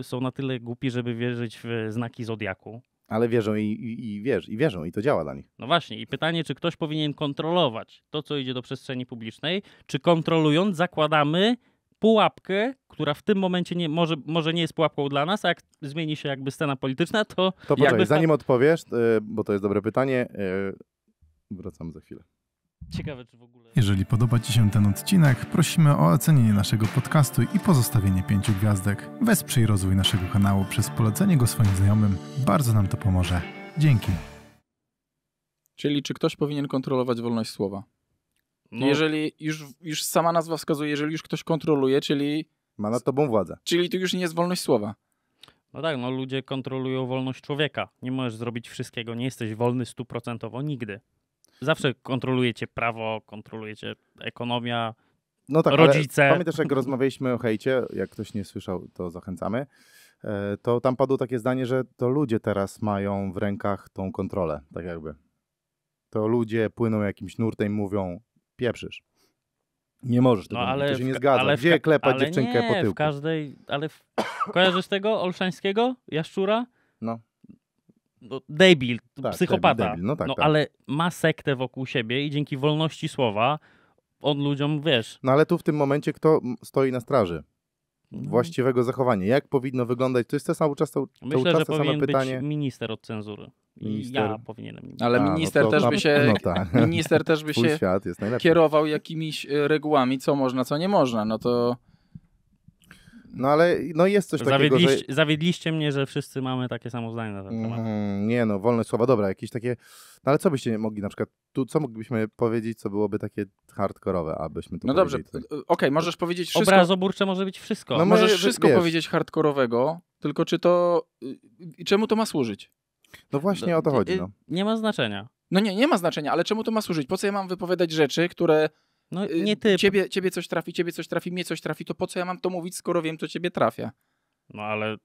Speaker 2: y, są na tyle głupi, żeby wierzyć w znaki zodiaku.
Speaker 1: Ale wierzą i, i, i, wierz, i wierzą, i to działa dla nich.
Speaker 2: No właśnie, i pytanie, czy ktoś powinien kontrolować to, co idzie do przestrzeni publicznej, czy kontrolując zakładamy pułapkę, która w tym momencie nie, może, może nie jest pułapką dla nas, a jak zmieni się jakby scena polityczna, to... To poczekaj, jakby... zanim
Speaker 1: odpowiesz, y, bo to jest dobre pytanie, y, wracam za chwilę. Ciekawe, czy w ogóle. Jeżeli podoba Ci się ten odcinek, prosimy o ocenienie naszego podcastu i pozostawienie pięciu gwiazdek. Wesprzyj rozwój naszego kanału przez polecenie go swoim znajomym. Bardzo nam to pomoże. Dzięki.
Speaker 3: Czyli czy ktoś powinien kontrolować wolność słowa? No. Jeżeli już, już sama nazwa wskazuje, jeżeli już ktoś kontroluje, czyli. Ma nad tobą władzę. Czyli tu już nie jest wolność słowa.
Speaker 2: No tak, no ludzie kontrolują wolność człowieka. Nie możesz zrobić wszystkiego, nie jesteś wolny stuprocentowo nigdy. Zawsze kontrolujecie prawo, kontrolujecie ekonomia, no tak, rodzice. Pamiętasz, jak
Speaker 1: rozmawialiśmy o hejcie, jak ktoś nie słyszał, to zachęcamy e, to tam padło takie zdanie, że to ludzie teraz mają w rękach tą kontrolę, tak jakby. To ludzie płyną jakimś nurtem i mówią, pieprzysz. Nie możesz tego no, ale to się nie zgadza. Ale Gdzie klepać dziewczynkę nie, po tyłku? w
Speaker 2: każdej... Ale w... Kojarzysz tego Olszańskiego? Jaszczura? No no, debil, tak, psychopata, debil, no, tak, no tak. ale ma sektę wokół siebie i dzięki wolności słowa on ludziom, wiesz...
Speaker 1: No ale tu w tym momencie kto stoi na straży? Mhm. Właściwego zachowania. Jak powinno wyglądać? To jest te cały czas to, Myślę, cały czas że powinien pytanie.
Speaker 2: minister od cenzury. Minister. Ja powinienem. Ale no minister, no też by się, no tak. minister też by się
Speaker 3: kierował jakimiś e, regułami, co można, co nie można. No to no
Speaker 1: ale no jest coś takiego, że... Zawiedliście
Speaker 2: mnie, że wszyscy mamy takie samo zdanie na
Speaker 1: ten temat. Mm, nie no, wolne słowa, dobra, jakieś takie... No ale co byście mogli na przykład, tu co moglibyśmy powiedzieć, co byłoby takie hardkorowe, abyśmy
Speaker 3: tu No dobrze, e, okej, okay, możesz powiedzieć wszystko. Obrazoburcze może być wszystko. No możesz my, wszystko wiesz. powiedzieć hardkorowego, tylko czy to... I czemu to ma służyć? No właśnie o to chodzi, y, no. Nie ma znaczenia. No nie, nie ma znaczenia, ale czemu to ma służyć? Po co ja mam wypowiadać rzeczy, które no, y, nie ty. Ciebie, ciebie coś trafi, ciebie coś trafi, mnie coś trafi, to po co ja mam to mówić, skoro wiem, co ciebie trafia? No ale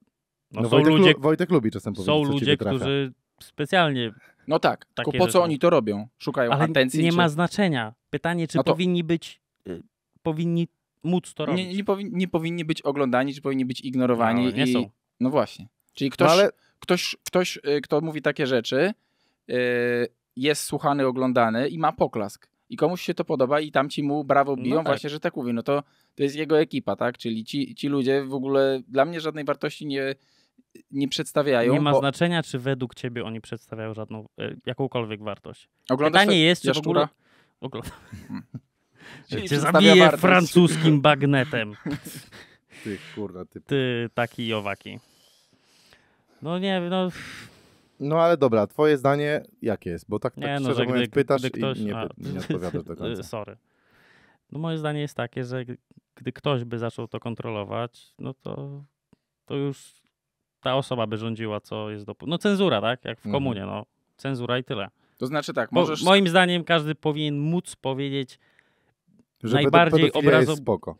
Speaker 1: no, no, są Wojtek, ludzie, Wojtek lubi czasem powiedzieć, Są ludzie, którzy
Speaker 2: specjalnie.
Speaker 3: No tak, tylko po co oni to robią? Szukają ale atencji. Nie czy... ma znaczenia. Pytanie, czy no to... powinni być, y,
Speaker 2: powinni móc to robić. Nie,
Speaker 3: nie, nie powinni być oglądani, czy powinni być ignorowani. No, nie i... są. No właśnie. Czyli no ktoś, no, ale... ktoś, ktoś, y, kto mówi takie rzeczy, y, jest słuchany, oglądany i ma poklask i komuś się to podoba i tamci mu brawo no biją no tak. właśnie, że tak mówi. No to, to jest jego ekipa, tak? Czyli ci, ci ludzie w ogóle dla mnie żadnej wartości nie, nie przedstawiają. Nie ma bo...
Speaker 2: znaczenia, czy według ciebie oni przedstawiają żadną, e, jakąkolwiek wartość. Oglądasz Pytanie jest, czy w ogóle... Ogląda... Hmm. Cię zabiję francuskim bagnetem. Ty, kurwa, ty. ty taki i owaki.
Speaker 1: No nie, no... No ale dobra, twoje zdanie jakie jest? Bo tak, tak nie, no, szczerze mówiąc gdy, pytasz gdy ktoś, i nie, a, nie odpowiadasz do końca. Sorry.
Speaker 2: No moje zdanie jest takie, że gdy ktoś by zaczął to kontrolować, no to, to już ta osoba by rządziła, co jest do... No cenzura, tak? Jak w mhm. komunie, mhm. no. Cenzura i tyle. To
Speaker 3: znaczy tak, możesz... Bo, moim
Speaker 2: zdaniem każdy powinien móc powiedzieć że najbardziej obrazowo... spoko.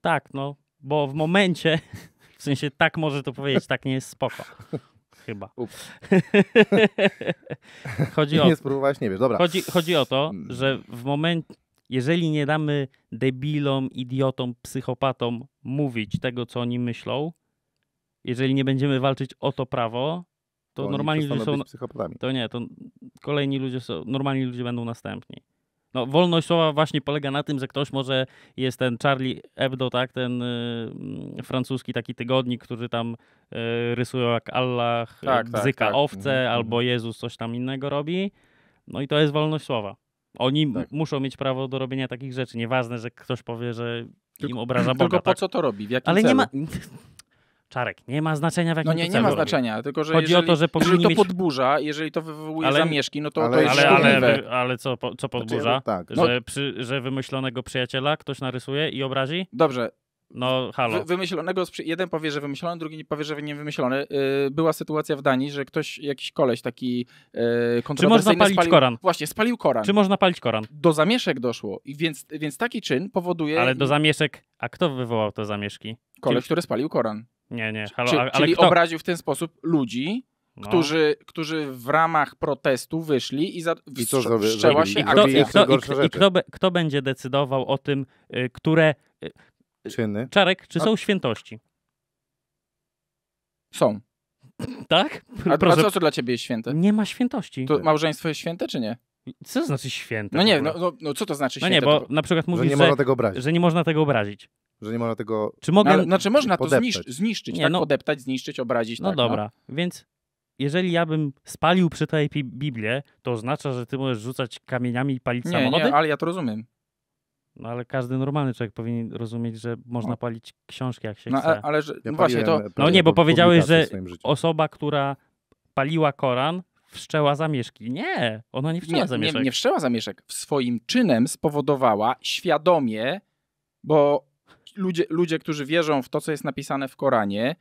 Speaker 2: Tak, no, bo w momencie, w sensie tak może to powiedzieć, tak nie jest spoko chyba. chodzi o... Nie spróbowałeś, nie wiesz, dobra. Chodzi, chodzi o to, mm. że w momencie, jeżeli nie damy debilom, idiotom, psychopatom mówić tego, co oni myślą, jeżeli nie będziemy walczyć o to prawo, to, to normalni ludzie są... To nie, to kolejni ludzie są, normalni ludzie będą następni. No, wolność słowa właśnie polega na tym, że ktoś może, jest ten Charlie Hebdo, tak, ten y, mm, francuski taki tygodnik, który tam y, rysuje jak Allah, y, tak, tak, bzyka tak, tak. owce mhm. albo mhm. Jezus coś tam innego robi. No i to jest wolność słowa. Oni tak. muszą mieć prawo do robienia takich rzeczy. Nieważne, że ktoś powie, że im obraża Boga. Tylko po tak? co to robi? W jakim Ale celu? nie ma... Czarek, nie ma znaczenia w jakim No nie, nie ma znaczenia, tylko że Chodzi jeżeli, o to, że jeżeli to mieć... podburza,
Speaker 3: jeżeli to wywołuje ale, zamieszki, no to ale, to jest ale, ale,
Speaker 2: ale, co, co znaczy, podburza? No tak. Że, no- przy, że wymyślonego przyjaciela ktoś narysuje i obrazi? Dobrze, no, halo.
Speaker 3: wymyślonego, jeden powie, że wymyślony, drugi powie, że nie wymyślony. Y, była sytuacja w Danii, że ktoś, jakiś koleś taki yy, Czy można palić spalił, koran? Właśnie, spalił koran. Czy można palić koran? Do zamieszek doszło, I więc, więc taki czyn powoduje... Ale do
Speaker 2: zamieszek, a kto wywołał te zamieszki? Koleś, który
Speaker 3: spalił koran.
Speaker 2: Nie, nie. Halo, Czy, ale czyli kto? obraził
Speaker 3: w ten sposób ludzi, no. którzy, którzy w ramach protestu wyszli i, za, I co wszczęła się I kto, i, kto, i, i kto,
Speaker 2: kto, będzie decydował o tym, y, które... Y, Czyny? Czarek, czy są A... świętości?
Speaker 3: Są. Tak? A, Proszę... a co, co dla ciebie jest święte? Nie ma świętości. To małżeństwo jest święte, czy nie? Co to znaczy święte? No nie, no, no, no co to znaczy święte? No nie, bo to... na przykład
Speaker 1: mówisz, że nie, można że, tego obrazić. że nie można tego obrazić. Że nie można tego Czy mogę... no, Znaczy można to zniszczyć,
Speaker 3: zniszczyć nie, tak? no... podeptać, zniszczyć, obrazić. No tak, no. dobra,
Speaker 2: więc jeżeli ja bym spalił przy tej Biblię, to oznacza, że ty możesz rzucać kamieniami i palić nie, samochody? Nie, ale ja to rozumiem. No ale każdy normalny człowiek powinien rozumieć, że można no. palić książki, jak się no, chce. Ale, ale że, ja no właśnie to... No nie, bo powiedziałeś, że osoba, która paliła Koran,
Speaker 4: wszczęła
Speaker 3: zamieszki. Nie, ona nie wszczęła nie, zamieszek. Nie, nie wszczęła zamieszek. W swoim czynem spowodowała świadomie, bo ludzie, ludzie, którzy wierzą w to, co jest napisane w Koranie,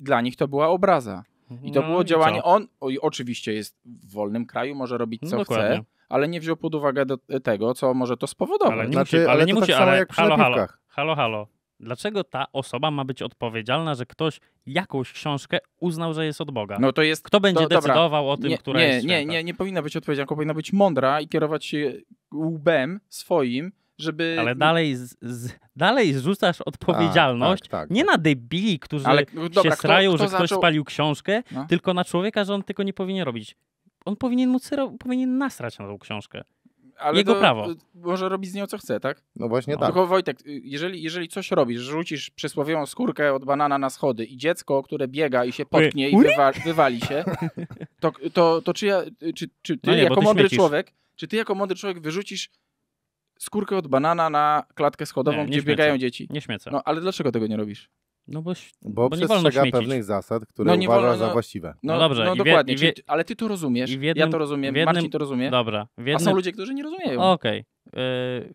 Speaker 3: dla nich to była obraza. I to no było działanie. On o, oczywiście jest w wolnym kraju, może robić no co no chce, ale nie wziął pod uwagę do tego, co może to spowodować. Ale nie znaczy, musi, ale, ale nie musi, tak ale, samo jak halo, halo,
Speaker 2: halo, halo. Dlaczego ta osoba ma być odpowiedzialna, że ktoś jakąś książkę uznał, że jest od Boga? No to jest, Kto będzie to, no decydował o tym, nie, która nie, jest święta?
Speaker 3: Nie, nie, nie powinna być odpowiedzialna, powinna być mądra i kierować się łbem swoim, żeby... Ale dalej, z, z, dalej zrzucasz odpowiedzialność tak, tak. nie tak. na
Speaker 2: debili, którzy Ale, no dobra, się srają, kto, kto że ktoś zaczął... spalił książkę, no? tylko na człowieka, że on tego nie powinien robić. On powinien, móc, powinien nasrać na tą książkę.
Speaker 3: Ale Jego prawo. Może robić z nią co chce, tak?
Speaker 1: No właśnie no. tak. Tylko
Speaker 3: Wojtek, y, jeżeli, jeżeli coś robisz, rzucisz przysłowiową skórkę od banana na schody i dziecko, które biega i się potknie i wywa wywali się, to, to, to czy, ja, y, czy, czy ty no nie, jako ty mądry śmiecisz. człowiek, czy ty jako mądry człowiek wyrzucisz skórkę od banana na klatkę schodową, nie, nie gdzie śmiecę. biegają dzieci? Nie śmiecę. No ale dlaczego tego nie robisz? No bo, bo, bo przestrzega pewnych zasad, które no, nie uważa wolno, no, za właściwe. No, no dobrze, no, dokładnie. Wie, czyli, ale ty to rozumiesz, jednym, ja to rozumiem, jednym, Marcin to rozumie. Dobra. Jednym, a są ludzie, którzy nie rozumieją. Okej. Okay. E, yy,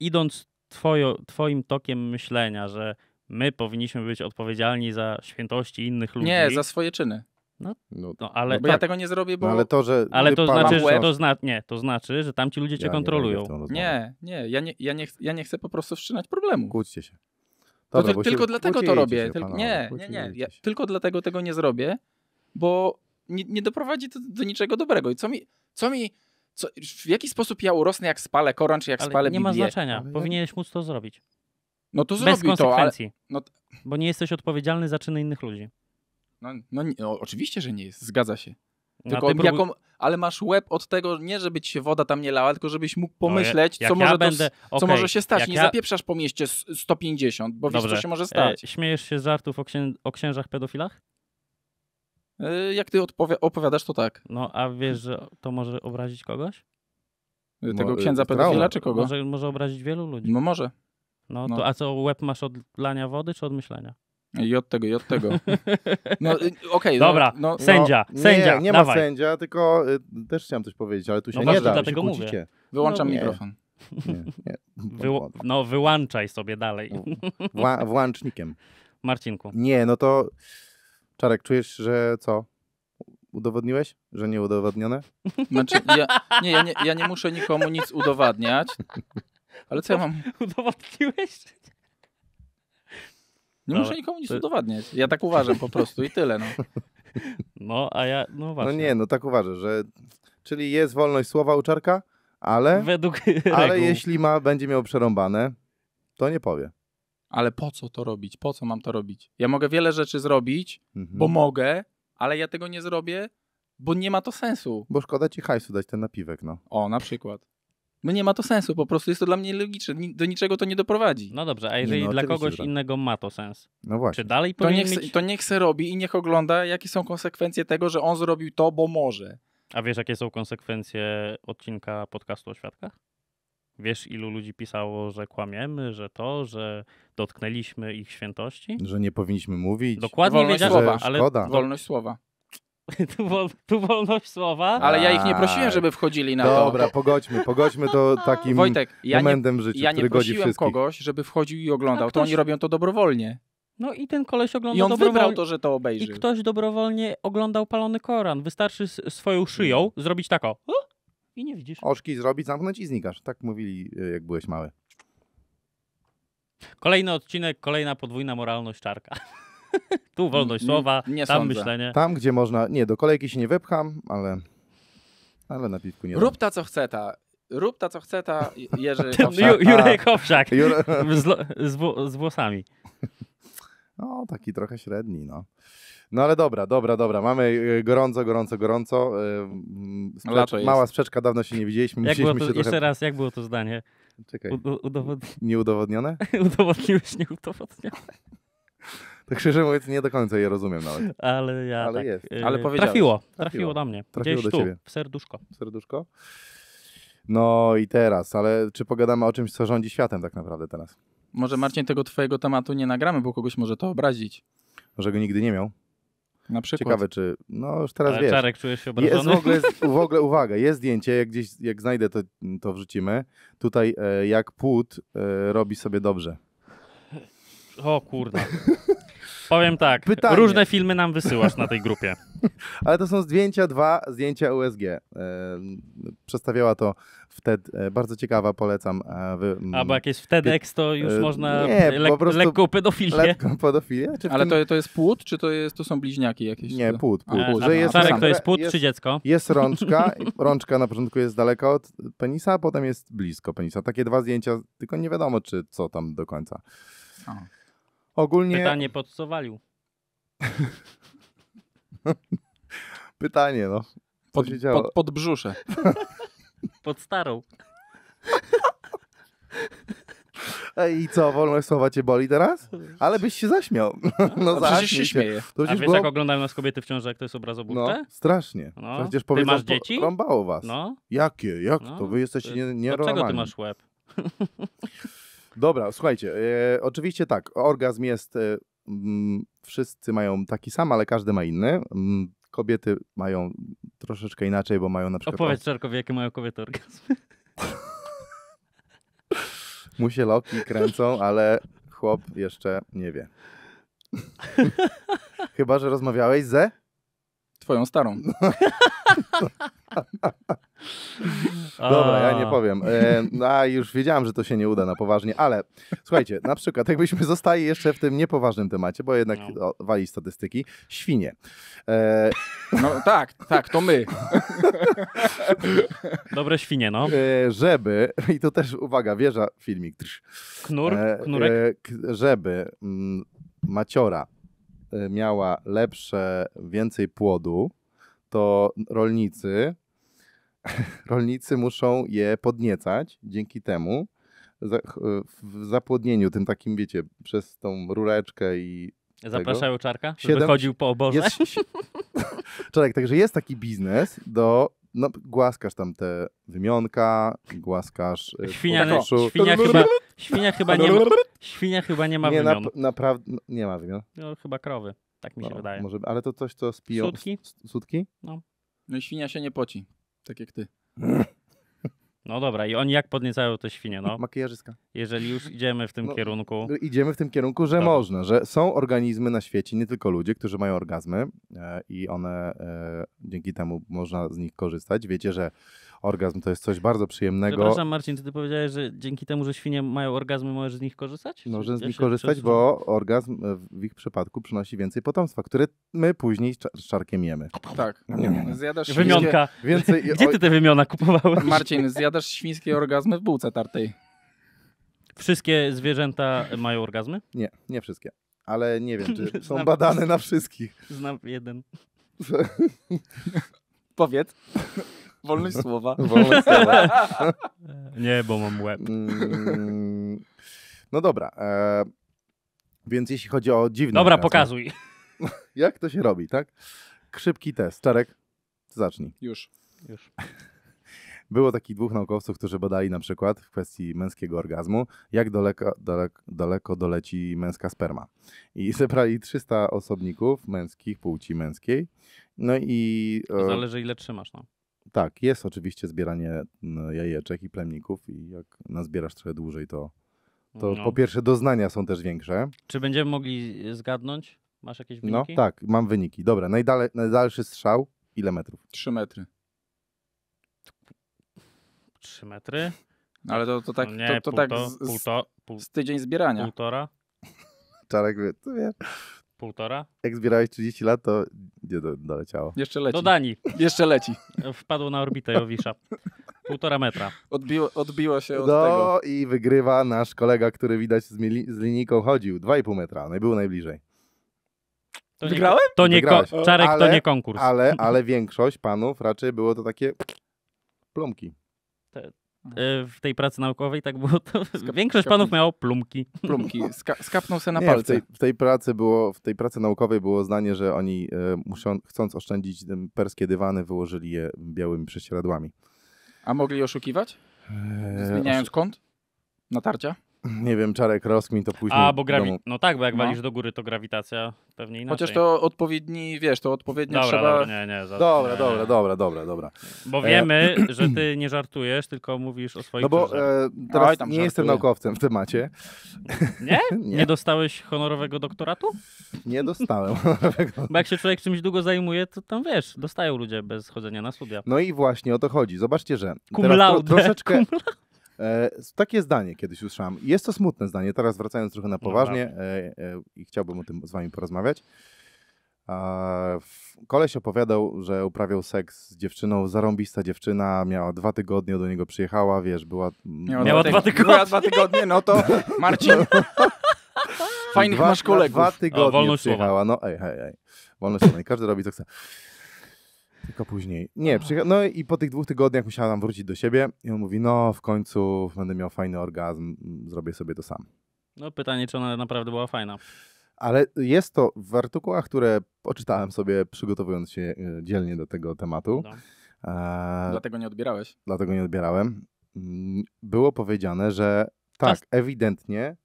Speaker 2: idąc twojo, twoim tokiem myślenia, że my powinniśmy być odpowiedzialni za świętości innych ludzi. Nie, za
Speaker 3: swoje czyny. No,
Speaker 2: no, no ale no, bo tak. ja tego nie zrobię,
Speaker 3: no, bo... No,
Speaker 1: ale to, że ale to znaczy, że to
Speaker 2: zna... nie, to znaczy, że tamci ludzie cię ja kontrolują. Nie,
Speaker 3: nie, ja nie, ja, nie, ja nie chcę po prostu wszczynać problemu.
Speaker 1: Kłóćcie się. No Dobra, to, tylko dlatego to robię. Się, nie,
Speaker 3: nie, nie. Ja tylko dlatego tego nie zrobię, bo nie, nie doprowadzi to do niczego dobrego. I co mi, co mi, co, w jaki sposób ja urosnę, jak spalę Koran, czy jak ale spalę nie Biblię? Nie ma znaczenia. Powinieneś móc to zrobić.
Speaker 2: No to zrobi Bez konsekwencji. To, ale, no t... Bo nie jesteś odpowiedzialny za czyny innych ludzi.
Speaker 3: No, no, no, oczywiście, że nie jest. Zgadza się. Tylko tym, jaką, ale masz łeb od tego, nie żeby ci się woda tam nie lała, tylko żebyś mógł no, pomyśleć, no, co, może ja będę, to, okay, co może się stać. Nie ja... zapieprzasz po mieście 150, bo Dobrze. wiesz, co się może stać.
Speaker 2: E, śmiejesz się z żartów o, księ... o księżach pedofilach?
Speaker 3: E, jak ty odpowi- opowiadasz, to tak.
Speaker 2: No, a wiesz, że to może obrazić kogoś?
Speaker 3: E, tego Mo, e, księdza pedofila trauma. czy kogo? Może,
Speaker 2: może obrazić wielu ludzi. No może. No, no, to a co, łeb masz od lania wody czy od myślenia?
Speaker 3: I od tego, i od tego. No, y, Okay, no, Dobra, no, no, sędzia, no, sędzia, Nie, nie ma dawaj. sędzia, tylko
Speaker 1: y, też chciałem coś powiedzieć, ale tu się no nie da, dlatego się kłócicie. Wyłączam no mikrofon. Nie, nie. Wy,
Speaker 2: no wyłączaj sobie dalej.
Speaker 1: Wła, włącznikiem. Marcinku. Nie, no to Czarek, czujesz, że co? Udowodniłeś, że
Speaker 3: nie udowodnione? Znaczy, ja, nie, ja nie, ja nie muszę nikomu nic udowadniać. Ale co ja mam? Udowodniłeś? Nie no, muszę nikomu nic to... udowadniać. Ja tak uważam po prostu i tyle.
Speaker 1: No. no, a ja, no, no właśnie. No nie, no tak uważam, że czyli jest wolność słowa uczarka, ale według ale reguł. jeśli ma, będzie miał przerąbane, to nie powie.
Speaker 3: Ale po co to robić? Po co mam to robić? Ja mogę wiele rzeczy zrobić, mhm. bo mogę, ale ja tego nie zrobię, bo nie ma to sensu. Bo szkoda ci hajsu dać ten napiwek, no. O, na przykład. No nie ma to sensu, po prostu jest to dla mnie logiczne. Do niczego to nie doprowadzi. No dobrze, a jeżeli nie, no, dla kogoś innego ma to sens?
Speaker 1: No właśnie.
Speaker 2: Czy dalej to niech, mieć...
Speaker 3: to niech se robi i niech ogląda, jakie są konsekwencje tego, że on zrobił to, bo może.
Speaker 2: A wiesz, jakie są konsekwencje odcinka podcastu o świadkach? Wiesz, ilu ludzi pisało, że kłamiemy, że to, że dotknęliśmy ich świętości? Że
Speaker 1: nie powinniśmy mówić. Dokładnie wolność wiedziałem, słowa, ale szkoda. wolność
Speaker 3: słowa. Tu, wol, tu, wolność słowa. Ale ja ich nie tak. prosiłem, żeby wchodzili na Dobra, to. Dobra, pogodźmy, pogodźmy to takim Wojtek, ja momentem nie, życia, ja który godzi wszystkich. Ja nie prosiłem kogoś, żeby wchodził i oglądał, ktoś... No, to oni robią to dobrowolnie. No i ten koleś oglądał I on dobrowol... wybrał to, że to obejrzy. I ktoś
Speaker 2: dobrowolnie oglądał palony Koran. Wystarczy swoją hmm. szyją
Speaker 1: zrobić tak o. I nie widzisz. Oczki zrobić, zamknąć i znikasz. Tak mówili, y, jak byłeś mały.
Speaker 2: Kolejny odcinek, kolejna podwójna moralność czarka.
Speaker 3: tu wolność słowa, nie tam sądzę. myślenie. Tam,
Speaker 1: gdzie można. Nie, do kolejki się nie wepcham, ale. Ale na piwku nie. Rób
Speaker 3: ta, co chce ta. Rób ta, co chce ta Jerzy
Speaker 2: Ju, Jurek tak. Owszak. Z, z, z włosami.
Speaker 3: No,
Speaker 1: taki trochę średni, no. No ale dobra, dobra, dobra. Mamy y, gorąco, gorąco, gorąco. Y, sprzecz, mała sprzeczka, dawno się nie widzieliśmy. Jak było to, trochę... Jeszcze
Speaker 2: raz, jak było to zdanie?
Speaker 1: Czekaj. U, udowodni... Nieudowodnione? Udowodniłeś
Speaker 2: nieudowodnione.
Speaker 1: Tak szczerze mówiąc, nie do końca je rozumiem nawet.
Speaker 2: Ale ja Ale tak. jest. Y, ale Trafiło, trafiło, trafiło do mnie. Trafiło
Speaker 1: Gdzieś do tu, ciebie.
Speaker 3: w serduszko. W serduszko?
Speaker 1: No i teraz, ale czy pogadamy o czymś, co rządzi światem tak naprawdę teraz?
Speaker 3: Może Marcin, tego twojego tematu nie nagramy, bo kogoś może to obrazić.
Speaker 1: Może go nigdy nie miał. Na przykład. Ciekawe, czy. No już teraz Ale wiesz. Czarek czujesz się obrażony. Jest w ogóle, w ogóle uwaga, jest zdjęcie, jak gdzieś jak znajdę, to, to wrzucimy. Tutaj e, jak płód e, robi sobie dobrze. O kurde. Powiem tak, Pytanie. różne filmy nam wysyłasz na tej grupie. Ale to są zdjęcia dwa, zdjęcia USG. E, Przestawiała to wtedy, e, bardzo ciekawa, polecam. E, wy,
Speaker 3: Albo jakieś TEDx, to już można nie, le, po prostu lekką pedofilię. Lekką pedofilię? Ale tym... to, to jest płód, czy to, jest, to są bliźniaki jakieś? Nie, płód. płód. A, Że jest Sarek, to jest płód jest, czy dziecko? Jest
Speaker 1: rączka, rączka na początku jest daleka od penisa, a potem jest blisko penisa. Takie dwa zdjęcia, tylko nie wiadomo, czy co tam do końca. A. Ogólnie... Pytanie
Speaker 2: pod co walił?
Speaker 1: Pytanie, no. Pod, pod, pod, brzusze.
Speaker 2: pod starą.
Speaker 1: Ej, I co, wolność słowa cię boli teraz? Ale byś się zaśmiał. No, no się śmieje. To A wiesz, było... jak
Speaker 2: oglądają nas kobiety w ciąży, jak to jest obrazobórcze? No, strasznie. No. Przecież ty masz dzieci? Rąbało was. No. Jakie? Jak no. to? Wy jesteście nie Nie, nie Dlaczego ty masz łeb?
Speaker 1: Dobra, słuchajcie, e, oczywiście tak, orgazm jest, e, m, mm, wszyscy mają taki sam, ale każdy ma inny. M, mm, kobiety mają troszeczkę inaczej, bo mają na przykład... Opowiedz
Speaker 2: Czarkowi, jakie mają kobiety orgazmy.
Speaker 1: Mu się loki kręcą, ale chłop jeszcze nie wie. Chyba, że rozmawiałeś ze... Twoją starą. Dobra, ja nie powiem. E, no, już wiedziałem, że to się nie uda na poważnie, ale słuchajcie, na przykład, jakbyśmy zostali jeszcze w tym niepoważnym temacie, bo jednak no. o, wali statystyki, świnie. E... No tak, tak, to my. Dobre świnie, no. E, żeby, i to też uwaga, wieża, filmik. Trz. Knur, e, knurek. E, żeby m, mm, maciora e, miała lepsze, więcej płodu, to rolnicy, rolnicy muszą je podniecać dzięki temu, w zapłodnieniu, tym takim, wiecie, przez tą rureczkę i. Zapraszają czarka, żeby chodził po oborze. Jest... Czarek, także jest taki biznes do. No, głaskasz tam te wymionka, głaskasz. E, świnia, świnia, chyba, świnia chyba nie ma. Świnia chyba nie ma nie, wymion. naprawdę no, nie ma wymion. No,
Speaker 3: chyba krowy. Tak mi się no, wydaje. Może, ale
Speaker 1: to coś, co spiją... Sutki? Sutki?
Speaker 3: No. No i świnia się nie poci, tak jak ty.
Speaker 2: No dobra, i oni jak podniecają te świnie? No? Makijażyska. Jeżeli już idziemy w tym no, kierunku. No,
Speaker 1: idziemy w tym kierunku, że dobra. można, że są organizmy na świecie, nie tylko ludzie, którzy mają orgazmy e, i one e, dzięki temu można z nich korzystać. Wiecie, że orgazm to jest coś bardzo przyjemnego. Przepraszam
Speaker 2: Marcin, ty powiedziałeś, że dzięki temu, że świnie mają orgazmy, możesz z nich korzystać? Możesz no, z nich korzystać,
Speaker 1: bo orgazm e, w ich przypadku przynosi więcej potomstwa, które my później z czarkiem jemy. Tak. No, zjadasz Wymionka. Więcej... Gdzie ty te wymiona kupowałeś? Marcin,
Speaker 3: zjadasz świńskie orgazmy w bułce tartej.
Speaker 2: Wszystkie zwierzęta mają orgazmy?
Speaker 1: Nie, nie wszystkie. Ale nie wiem, czy są Znam badane na
Speaker 2: wszystkich. Znam jeden. Powiedz. Wolność słowa. Wolność słowa. Nie, bo mam łeb.
Speaker 1: Mm, no dobra. E, więc jeśli chodzi o dziwne... Dobra, pokazuj. Jak to się robi, tak? Szybki test. Czarek, zacznij. Już. Już. Było takich dwóch naukowców, którzy badali na przykład w kwestii męskiego orgazmu, jak daleko, daleko doleci męska sperma. I zebrali 300 osobników męskich, płci męskiej. No i. E, zależy, ile trzymasz. No. Tak, jest oczywiście zbieranie mm, jajeczek i plemników i jak nazbierasz trochę dłużej, to, to no. po pierwsze doznania są też większe.
Speaker 2: Czy będziemy mogli e, zgadnąć? Masz jakieś no wyniki? No tak,
Speaker 1: mam wyniki. Dobra, najdale, najdalszy strzał, ile metrów? 3 metry.
Speaker 3: 3 metry? No ale to, to tak, no nie, to, to tak półto, tak z, półto, pół, z tydzień zbierania. Półtora? Czarek, to wie. Półtora?
Speaker 1: Jak zbierałeś 30 lat, to nie do, doleciało. Jeszcze leci. Do
Speaker 3: Danii. Jeszcze leci.
Speaker 2: Wpadło na orbitę Jowisza. Półtora metra.
Speaker 3: Odbiło, odbiło się od no, tego.
Speaker 1: No i wygrywa nasz kolega, który widać z, mili- z linijką chodził. 2,5 metra. No i był najbliżej.
Speaker 4: To
Speaker 2: Wygrałem? to nie ko- Czarek ale, to nie konkurs. Ale, ale
Speaker 1: większość panów raczej było to takie plomki.
Speaker 2: Te, Y, w tej pracy naukowej tak było
Speaker 3: to. Skap, większość panów miało plumki. Plumki, Ska, skapnął se na nie, palce. W tej,
Speaker 1: w tej, pracy było, w tej pracy naukowej było zdanie, że oni e, muszą, chcąc oszczędzić perskie dywany, wyłożyli je białymi prześcieradłami.
Speaker 3: A mogli oszukiwać? E, Zmieniając kąt? Natarcia?
Speaker 1: nie wiem, Czarek rozkmin to później. A, bo grawi...
Speaker 3: No tak, bo jak no. walisz do góry, to grawitacja pewnie inaczej. Chociaż to odpowiedni, wiesz, to odpowiednio dobra, trzeba... Dobra, nie, nie, za... dobra, nie, dobra, dobra,
Speaker 1: dobra, dobra.
Speaker 2: Bo e, wiemy, e... że ty nie żartujesz, tylko mówisz o swoich No bo e, teraz Oj, nie żartuję. jestem
Speaker 1: naukowcem w temacie. Nie? nie? nie?
Speaker 2: dostałeś honorowego doktoratu?
Speaker 1: Nie dostałem honorowego.
Speaker 2: Bo jak się człowiek czymś długo zajmuje, to tam wiesz, dostają ludzie bez chodzenia na studia.
Speaker 1: No i właśnie o to chodzi. Zobaczcie, że... Cum laude. Troszeczkę... Cum laude. E, takie zdanie kiedyś usłyszałem. Jest to smutne zdanie, teraz wracając trochę na poważnie no, e, e, i chciałbym o tym z wami porozmawiać. Koleś opowiadał, że uprawiał seks z dziewczyną, zarąbista dziewczyna, miała dwa tygodnie, do niego przyjechała, wiesz, była... Miała, mm, dwa, tygodnie. Była dwa tygodnie, no to Marcin, fajnych dwa, masz kolegów. Dwa tygodnie o, przyjechała, słowa. no ej, ej, ej. Wolność słowa i każdy robi co chce. Tylko później. Nie, przyjechał, no i po tych dwóch tygodniach musiałam wrócić do siebie i on mówi, no w końcu będę miał fajny orgazm, zrobię sobie to sam.
Speaker 2: No pytanie, czy ona naprawdę była fajna.
Speaker 1: Ale jest to w artykułach, które poczytałem sobie przygotowując się e, dzielnie do tego tematu. No. E, dlatego nie odbierałeś? Dlatego nie odbierałem. Mm, było powiedziane, że tak, Czas... ewidentnie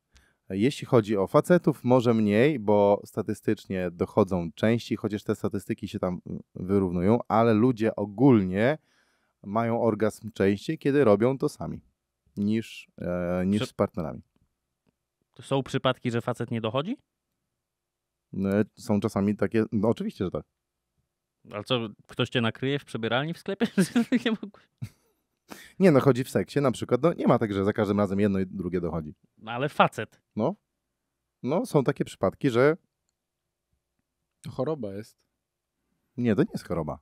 Speaker 1: jeśli chodzi o facetów, może mniej, bo statystycznie dochodzą częściej, chociaż te statystyki się tam mm, wyrównują, ale ludzie ogólnie mają orgazm częściej, kiedy robią to sami niż, e, niż Prze z partnerami.
Speaker 2: To są przypadki, że facet nie dochodzi?
Speaker 1: No, e, są czasami takie, no oczywiście, że tak.
Speaker 2: Ale co, ktoś cię nakryje w przebieralni w sklepie?
Speaker 1: Nie no, chodzi w seksie na przykład, no nie ma tak, że za każdym razem jedno i drugie dochodzi. No ale facet. No, no są takie przypadki, że...
Speaker 3: To choroba jest.
Speaker 1: Nie, to nie jest choroba.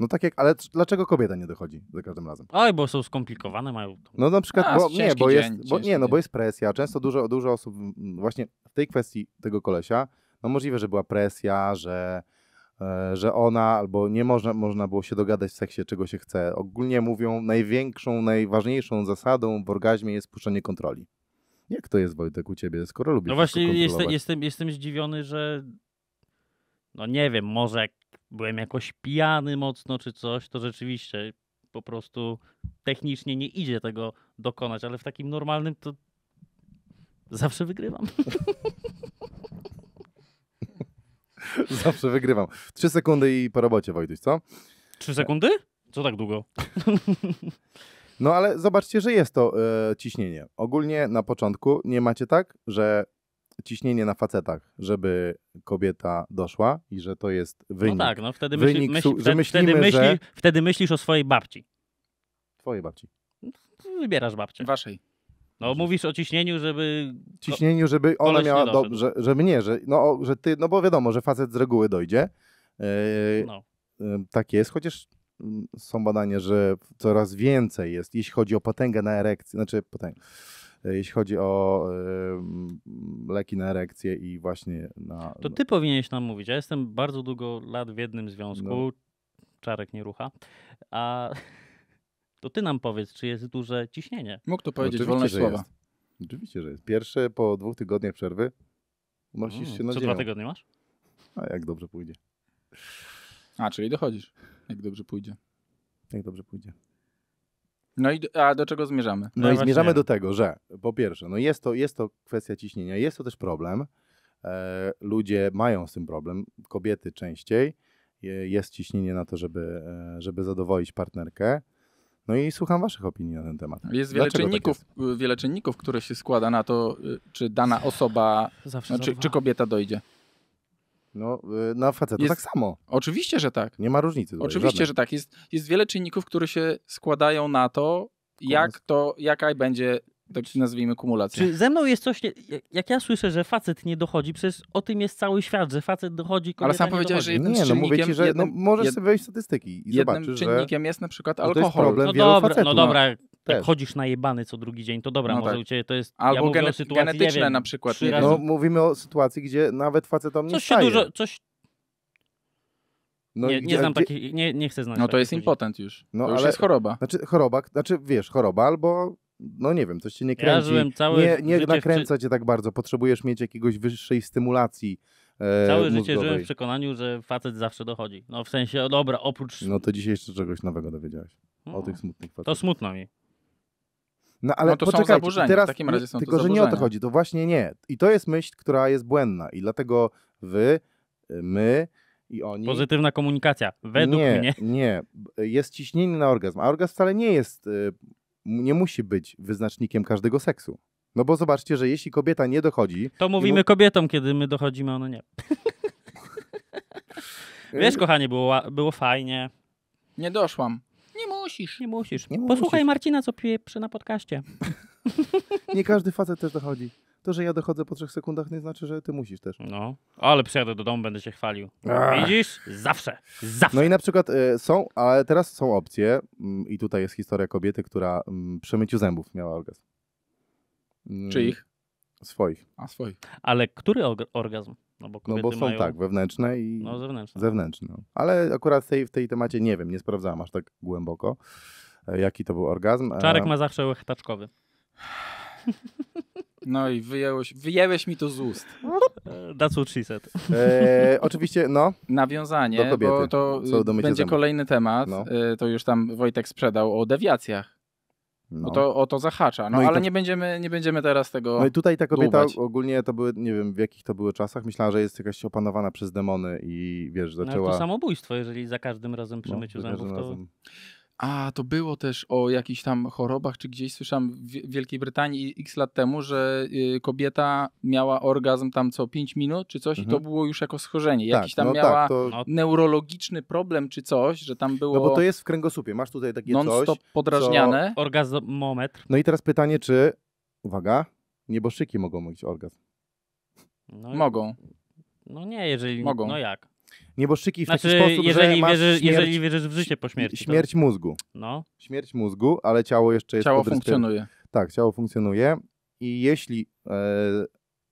Speaker 1: No tak jak, ale dlaczego kobieta nie dochodzi za każdym razem? Oj,
Speaker 2: bo są skomplikowane, mają... No na przykład, A, bo, nie, bo jest, bo, nie, no
Speaker 1: bo jest presja. Często dużo, dużo osób mm, właśnie w tej kwestii tego kolesia, no możliwe, że była presja, że E, że ona albo nie można, można było się dogadać w seksie, czego się chce. Ogólnie mówią, największą, najważniejszą zasadą w orgazmie jest puszczenie kontroli. Jak to jest, Wojtek, u ciebie, skoro lubisz No właśnie, jestem,
Speaker 2: jestem, jestem zdziwiony, że no nie wiem, może jak byłem jakoś pijany mocno czy coś, to rzeczywiście po prostu technicznie nie idzie tego dokonać, ale w takim normalnym to
Speaker 1: zawsze wygrywam. Zawsze wygrywam. Trzy sekundy i po robocie, Wojtuś, co? Trzy sekundy? Co tak długo? No ale zobaczcie, że jest to e, ciśnienie. Ogólnie na początku nie macie tak, że ciśnienie na facetach, żeby kobieta doszła i że to jest no wynik. No tak, no wtedy, myśli, wynik, myśli, wtedy, że myślimy, wtedy, myśli, że... wtedy myślisz o swojej babci. Twojej babci.
Speaker 2: Wybierasz babcię. Waszej. No mówisz o ciśnieniu, żeby... Ciśnieniu, żeby ona miała... Do,
Speaker 1: że, żeby nie, że, no, że ty... No bo wiadomo, że facet z reguły dojdzie. Yy, no. Yy, tak jest, chociaż mm, są badania, że coraz więcej jest, jeśli chodzi o potęgę na erekcję, znaczy potęgę, e, jeśli chodzi o leki na erekcję i właśnie na... To no.
Speaker 2: ty powinieneś nam mówić. Ja jestem bardzo długo lat w jednym związku. No. Czarek nie rucha. A to ty nam powiedz, czy jest duże ciśnienie. Mógł to no, powiedzieć Oczywiście,
Speaker 3: wolność słowa.
Speaker 1: Jest. Oczywiście, że jest. Pierwsze po dwóch tygodniach przerwy unosisz mm, się na Co dwa tygodnie masz? A jak dobrze pójdzie.
Speaker 3: A, czyli dochodzisz, jak dobrze pójdzie. Jak dobrze pójdzie. No i do, a do czego zmierzamy? No, no i zmierzamy do
Speaker 1: tego, że po pierwsze, no jest to, jest to kwestia ciśnienia, jest to też problem. E, ludzie mają z tym problem, kobiety częściej. E, jest ciśnienie na to, żeby, e, żeby zadowolić partnerkę. No i słucham Waszych opinii na ten temat. Jest wiele tak czynników,
Speaker 3: tak jest? Y, wiele czynników, które się składa na to, y, czy dana osoba, no, czy, czy kobieta dojdzie.
Speaker 1: No, y, na facetu jest, tak
Speaker 3: samo. Oczywiście, że tak. Nie ma różnicy. Tutaj, oczywiście, żadnej. że tak. Jest, jest wiele czynników, które się składają na to, jak to, jaka będzie tak czy nazwijmy kumulację. Czy ze
Speaker 2: mną jest coś, nie, jak ja słyszę, że facet nie dochodzi, przecież o tym jest cały świat, że facet dochodzi, kobieta Ale sam powiedziałeś, że jednym nie, No mówię ci, że no, jednym, no, możesz
Speaker 1: jed... sobie wejść w statystyki i jednym zobaczysz, czynnikiem
Speaker 2: że... jest na przykład alkohol. jest no, dobra, facetów, no dobra, no dobra, jak chodzisz jebany co drugi dzień, to dobra, no może tak. u ciebie to jest... Albo ja gene, sytuacji, genetyczne wiem, na przykład. razy... No
Speaker 1: mówimy o sytuacji, gdzie nawet facetom nie coś się Dużo, coś,
Speaker 2: no, nie, nie gdzie, takich, nie, nie chcę znać. No to jest impotent już. No, to już ale, jest
Speaker 1: choroba. Znaczy choroba, znaczy wiesz, choroba albo no nie wiem, coś cię nie kręci. Ja nie, nie nakręca w... cię tak bardzo, potrzebujesz mieć jakiegoś wyższej stymulacji. E, Całe mózgowej. życie żyłem w
Speaker 2: przekonaniu, że facet zawsze dochodzi. No w sensie, dobra, oprócz... No
Speaker 1: to dzisiaj jeszcze czegoś nowego dowiedziałeś. No. O tych smutnych hmm. facetach. To smutno mi. No ale no to są teraz, w takim razie są Tylko, że nie o to chodzi, to właśnie nie. I to jest myśl, która jest błędna i dlatego wy, y, my i oni...
Speaker 2: Pozytywna komunikacja, według nie, mnie.
Speaker 1: Nie, jest ciśnienie na orgazm, a orgazm wcale nie jest y, nie musi być wyznacznikiem każdego seksu. No bo zobaczcie, że jeśli kobieta nie dochodzi. To mówimy mu...
Speaker 2: kobietom, kiedy my dochodzimy, ono nie. Wiesz, kochanie, było, było fajnie.
Speaker 3: Nie doszłam. Nie musisz. Nie musisz. Nie Posłuchaj musisz. Marcina, co przy na podcaście.
Speaker 1: nie każdy facet też dochodzi. To, że ja dochodzę po trzech sekundach, nie znaczy, że ty musisz też. No,
Speaker 2: ale przyjadę do domu, będę się chwalił. Ach. Widzisz? Zawsze, zawsze.
Speaker 1: No i na przykład y, są, ale teraz są opcje mm, i tutaj jest historia kobiety, która mm, przy myciu zębów miała orgazm. Mm. Czy ich? Swoich.
Speaker 2: A, swoich. Ale który org- orgazm? No bo, no bo są mają... tak,
Speaker 1: wewnętrzne i no, zewnętrzne. zewnętrzne. Ale akurat w tej, w tej temacie nie wiem, nie sprawdzałam aż tak głęboko, e, jaki to był orgazm. Czarek e, ma
Speaker 2: zawsze łechtaczkowy.
Speaker 3: No i wyjęłeś, wyjęłeś mi to z ust. E, that's what she said. E, oczywiście, no. Nawiązanie, do bo to będzie kolejny temat. No. E, to już tam Wojtek sprzedał o dewiacjach. No. to, o to zahacza, no, no ale to... nie, będziemy, nie będziemy teraz tego. No i tutaj ta kobieta dłubać.
Speaker 1: ogólnie to były, nie wiem w jakich to były czasach, myślała, że jest jakaś opanowana przez demony i wiesz, no zaczęła. No, to
Speaker 3: samobójstwo, jeżeli za każdym razem przy no, myciu no, zębów to. Razem a to było też o jakichś tam chorobach, czy gdzieś słyszałem w Wielkiej Brytanii x lat temu, że y, kobieta miała orgazm tam co 5 minut czy coś mhm. i to mhm. było już jako schorzenie. Tak, Jakiś tam no miała tak, to... No. neurologiczny problem czy coś, że tam było... No bo to jest w kręgosłupie, masz tutaj takie non -stop coś... podrażniane.
Speaker 1: Co... Orgazmometr. No i teraz pytanie, czy... Uwaga, nieboszczyki mogą mieć orgazm. No, mogą. No nie, jeżeli... Mogą. No jak? nieboszczyki w znaczy, taki sposób, jeżeli że masz wierzysz, śmierć, jeżeli wierzysz w życie po śmierci. Śmierć to... mózgu. No. Śmierć mózgu, ale ciało jeszcze jest Ciało funkcjonuje. Tak, ciało funkcjonuje i jeśli e,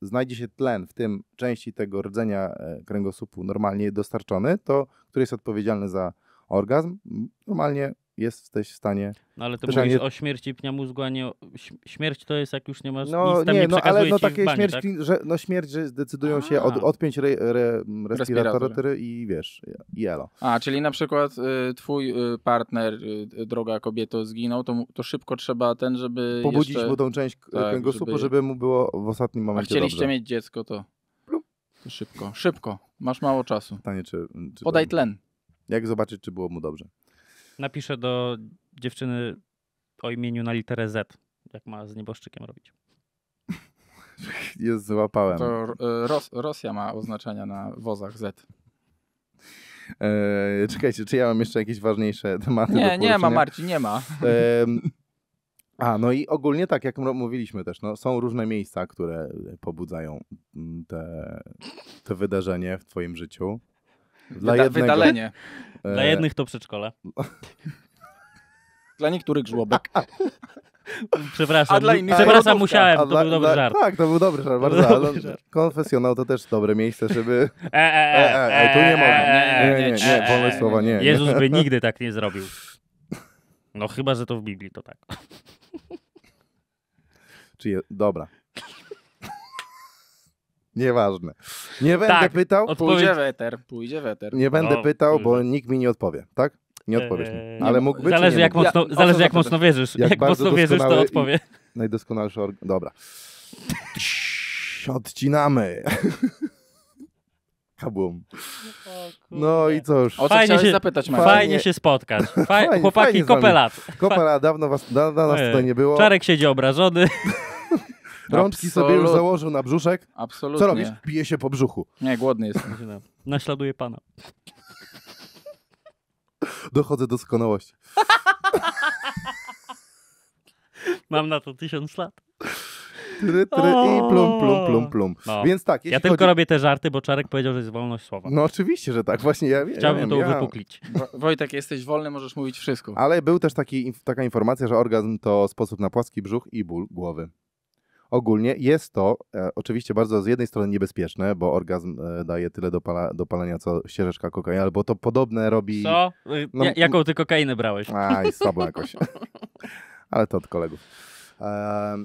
Speaker 1: znajdzie się tlen w tym części tego rdzenia e, kręgosłupu normalnie dostarczony, to który jest odpowiedzialny za orgazm, normalnie jesteś w stanie... No ale to mówisz nie...
Speaker 2: o śmierci pnia mózgu, a nie o... Śmierć to jest, jak już nie
Speaker 1: masz no, nic tam nie, nie no, ale no, takie bani, śmierć, tak? że, no śmierć, że decydują a. się od, odpiąć re, re, respiratory i wiesz, i elo.
Speaker 3: A, czyli na przykład y, twój y, partner, y, droga kobieto, zginął, to, to szybko trzeba ten, żeby Pobudzić jeszcze... mu tą część tak, kręgosłupu, żeby... żeby
Speaker 1: mu było w ostatnim momencie A chcieliście dobrze.
Speaker 3: mieć dziecko, to...
Speaker 1: Szybko, szybko. Masz mało czasu. Pytanie, czy, czy Podaj tam... tlen. Jak zobaczyć, czy było mu dobrze?
Speaker 3: Napiszę
Speaker 2: do dziewczyny o imieniu na literę Z, jak ma z nieboszczykiem robić.
Speaker 1: Jest złapałem.
Speaker 3: To e, Ros Rosja ma oznaczenia na wozach Z.
Speaker 1: Eee, czekajcie, czy ja mam jeszcze jakieś ważniejsze tematy? Nie, nie ma Marcin, nie ma. Eee, a, no i ogólnie tak, jak mówiliśmy też, no, są różne miejsca, które pobudzają te, te wydarzenie w twoim życiu. Dla Wyda Wydalenie. Dla jednych
Speaker 2: to przedszkole.
Speaker 3: Dla niektórych żłobek. Przepraszam, a dla innych, przepraszam, musiałem, to dla, był dobry żart. Tak, to był dobry żart, bardzo. Dobry ale
Speaker 1: Konfesjonał to też dobre miejsce, żeby... E, e, e, e, e, tu nie można. Nie, nie, nie, wolne słowa, nie. Jezus by nigdy tak nie zrobił.
Speaker 2: No chyba, że to w Biblii, to tak. Czyli,
Speaker 1: dobra, Nieważne. Nie będę tak, pytał. Pójdzie
Speaker 3: weter, pójdzie weter. Nie będę no, pytał,
Speaker 1: bo nikt mi nie odpowie, tak? Nie eee, odpowiesz mi. Ale mógłby, zależy, jak, mógł? mocno, ja, zależy jak mocno wierzysz. Jak, jak mocno wierzysz, to odpowie. Najdoskonalszy organ. Dobra. Odcinamy. Kabum. No i cóż. O co fajnie się, zapytać, fajnie, fajnie się spotkać. Faj, fajnie, chłopaki, fajnie kopelat. Kopela, dawno was, da, da nas tutaj nie było. Czarek siedzi
Speaker 2: obrażony.
Speaker 1: Rączki sobie już założył na brzuszek. Absolutnie. Co robisz? Pije się po brzuchu. Nie, głodny jestem.
Speaker 2: Naśladuję pana.
Speaker 1: Dochodzę do doskonałości.
Speaker 2: Mam na to tysiąc lat.
Speaker 3: Try, try, I plum, plum,
Speaker 1: plum, plum. No.
Speaker 2: Więc tak. Ja tylko chodzi... robię te żarty, bo Czarek powiedział, że jest wolność
Speaker 3: słowa.
Speaker 1: No oczywiście, że tak. Właśnie ja Chciałbym ja to ja... uwypuklić.
Speaker 3: Wojtek, jesteś wolny, możesz mówić wszystko. Ale
Speaker 1: był też taki, taka informacja, że orgazm to sposób na płaski brzuch i ból głowy. Ogólnie jest to e, oczywiście bardzo z jednej strony niebezpieczne, bo orgazm e, daje tyle do palenia, co ścieżeczka kokainy, albo to podobne robi... Co? No, ja, no,
Speaker 2: jaką ty kokainę brałeś?
Speaker 1: Aj, słabo jakoś. Ale to od kolegów. E,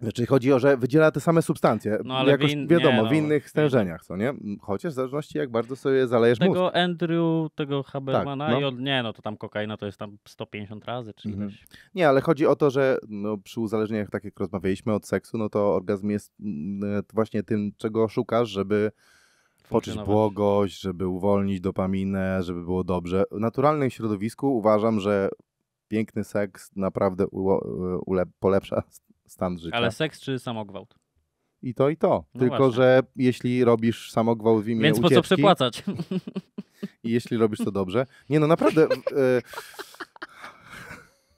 Speaker 1: Czyli znaczy, chodzi o, że wydziela te same substancje. No, ale jakoś, win... wiadomo, nie, w no, innych stężeniach, co nie? Chociaż w zależności jak bardzo sobie zalejesz tego
Speaker 2: mózg. Tego Andrew, tego Habermana tak, no. i od, nie, no to tam kokaina to jest tam 150 razy, czy mhm.
Speaker 1: Nie, ale chodzi o to, że no, przy uzależnieniach, tak jak rozmawialiśmy od seksu, no to orgazm jest mm, e, właśnie tym, czego szukasz, żeby poczuć błogość, żeby uwolnić dopaminę, żeby było dobrze. W naturalnym środowisku uważam, że piękny seks naprawdę e, polepsza stan życia. Ale
Speaker 2: seks czy samogwałt?
Speaker 1: I to, i to. No Tylko, właśnie. że jeśli robisz samogwałt w imię Więc ucieczki, po co przepłacać? I jeśli robisz to dobrze. Nie no, naprawdę...
Speaker 3: E,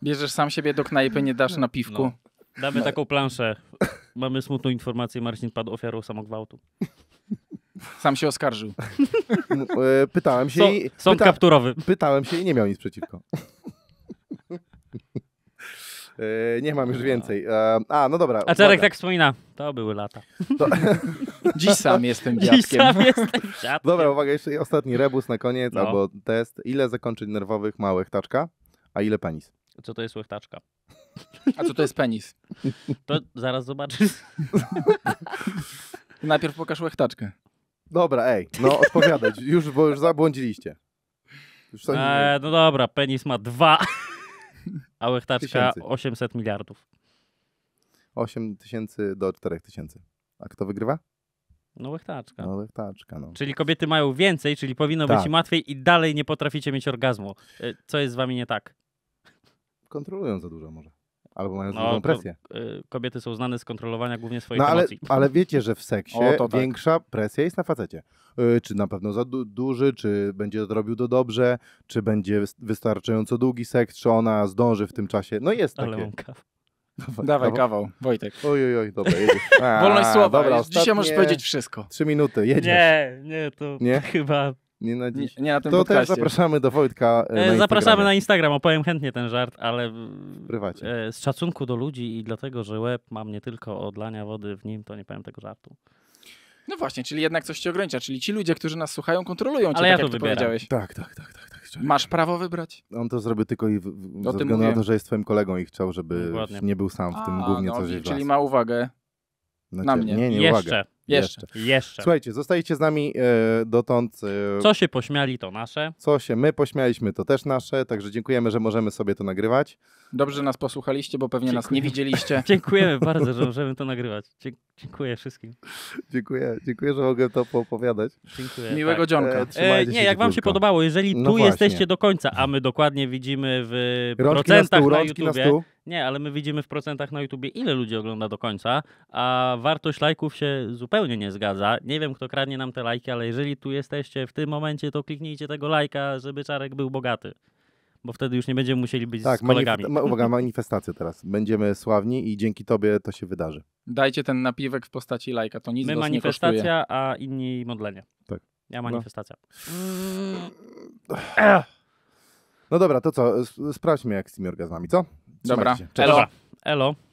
Speaker 3: Bierzesz sam siebie do knajpy, nie dasz na piwku. No. Damy no. taką planszę.
Speaker 2: Mamy smutną informację, Marcin padł ofiarą samogwałtu. Sam się oskarżył.
Speaker 1: No, e, pytałem się. i, sąd pyta, kapturowy. Pytałem się i nie miał nic przeciwko. Yy, nie mam już więcej. Yy, a, no dobra. A Czarek tak
Speaker 2: wspomina, to były lata. To... Dziś sam jestem dziadkiem. Dziś sam jestem dziadkiem. Dobra, uwaga, jeszcze ostatni rebus na koniec, no. albo
Speaker 1: test. Ile zakończeń nerwowych ma łechtaczka, a ile penis?
Speaker 3: Co to jest łechtaczka? A co to jest penis? To zaraz zobaczysz. Najpierw pokaż łechtaczkę. Dobra, ej,
Speaker 1: no odpowiadać, już, bo już zabłądziliście. Już eee,
Speaker 2: no dobra, penis ma dwa a łechtaczka 800 miliardów.
Speaker 1: 8 tysięcy do 4 tysięcy. A kto wygrywa?
Speaker 2: No łechtaczka. No łechtaczka, no. Czyli kobiety mają więcej, czyli powinno tak. być im łatwiej i dalej nie potraficie mieć orgazmu. E, co jest z wami nie tak?
Speaker 1: Kontrolują za dużo może albo mają no, dużą presję. Y, kobiety są znane z
Speaker 2: kontrolowania głównie swoich no, ale, emocji. Ale wiecie, że w seksie o, tak.
Speaker 1: większa presja jest na facecie. Y, czy na pewno za du duży, czy będzie zrobił robił to dobrze, czy będzie wystarczająco długi seks, czy ona zdąży w tym czasie. No jest takie. Ale Dawaj, Dawaj kawał. kawał.
Speaker 3: Wojtek. Oj,
Speaker 1: oj, oj, dobra, jedziesz. A, Wolność słowa. Dobra, Dzisiaj możesz powiedzieć wszystko. Trzy minuty, jedziesz. Nie, nie, to nie? chyba nie na dziś. Nie, nie na tym to podcaście. też zapraszamy do Wojtka. E, na e, zapraszamy
Speaker 2: na Instagram, opowiem chętnie ten żart, ale w E, z szacunku do ludzi i dlatego, że łeb mam nie tylko odlania wody w nim, to nie powiem tego żartu.
Speaker 3: No właśnie, czyli jednak coś cię ogranicza, czyli ci ludzie, którzy nas słuchają, kontrolują cię, ale tak ja jak to jak powiedziałeś. Tak, tak, tak, tak. tak Masz prawo wybrać.
Speaker 1: On to zrobił tylko i w, w, ze na to, że jest twoim kolegą i chciał, żeby nie był sam w tym głównie no, coś Czyli ma
Speaker 3: uwagę na, na mnie. Nie, nie, Jeszcze. uwagę. Jeszcze. Jeszcze.
Speaker 1: Słuchajcie, zostajecie z nami e, dotąd. E, Co się pośmiali, to nasze. Co się my pośmialiśmy, to też nasze, także dziękujemy, że możemy sobie to nagrywać.
Speaker 3: Dobrze, że nas posłuchaliście, bo pewnie nas nie widzieliście. Dziękujemy bardzo, że możemy
Speaker 1: to nagrywać. Dzie- Dziękuję wszystkim. dziękuję, dziękuję, że mogę to poopowiadać. Dziękuję.
Speaker 2: Miłego tak. dzionka. E, E, nie, się jak wam się podobało, jeżeli no tu właśnie. jesteście do końca, a my dokładnie widzimy w Rączki procentach na rączki na YouTubie. Nie, ale my widzimy w procentach na YouTubie, ile ludzi ogląda do końca, a wartość lajków się zupełnie zupełnie nie zgadza. Nie wiem, kto kradnie nam te lajki, ale jeżeli tu jesteście w tym momencie, to kliknijcie tego lajka, żeby Czarek był bogaty. Bo wtedy już nie będziemy
Speaker 1: musieli być tak, z kolegami. Manif- uwaga, manifestacja teraz. Będziemy sławni i dzięki tobie to się wydarzy.
Speaker 3: Dajcie ten napiwek w postaci lajka, to nic My manifestacja, nie a inni modlenie. Tak. Ja no. manifestacja.
Speaker 1: No. no dobra, to co? Sprawdźmy jak z tymi orgazmami, co? Dobra. Elo.
Speaker 2: Elo.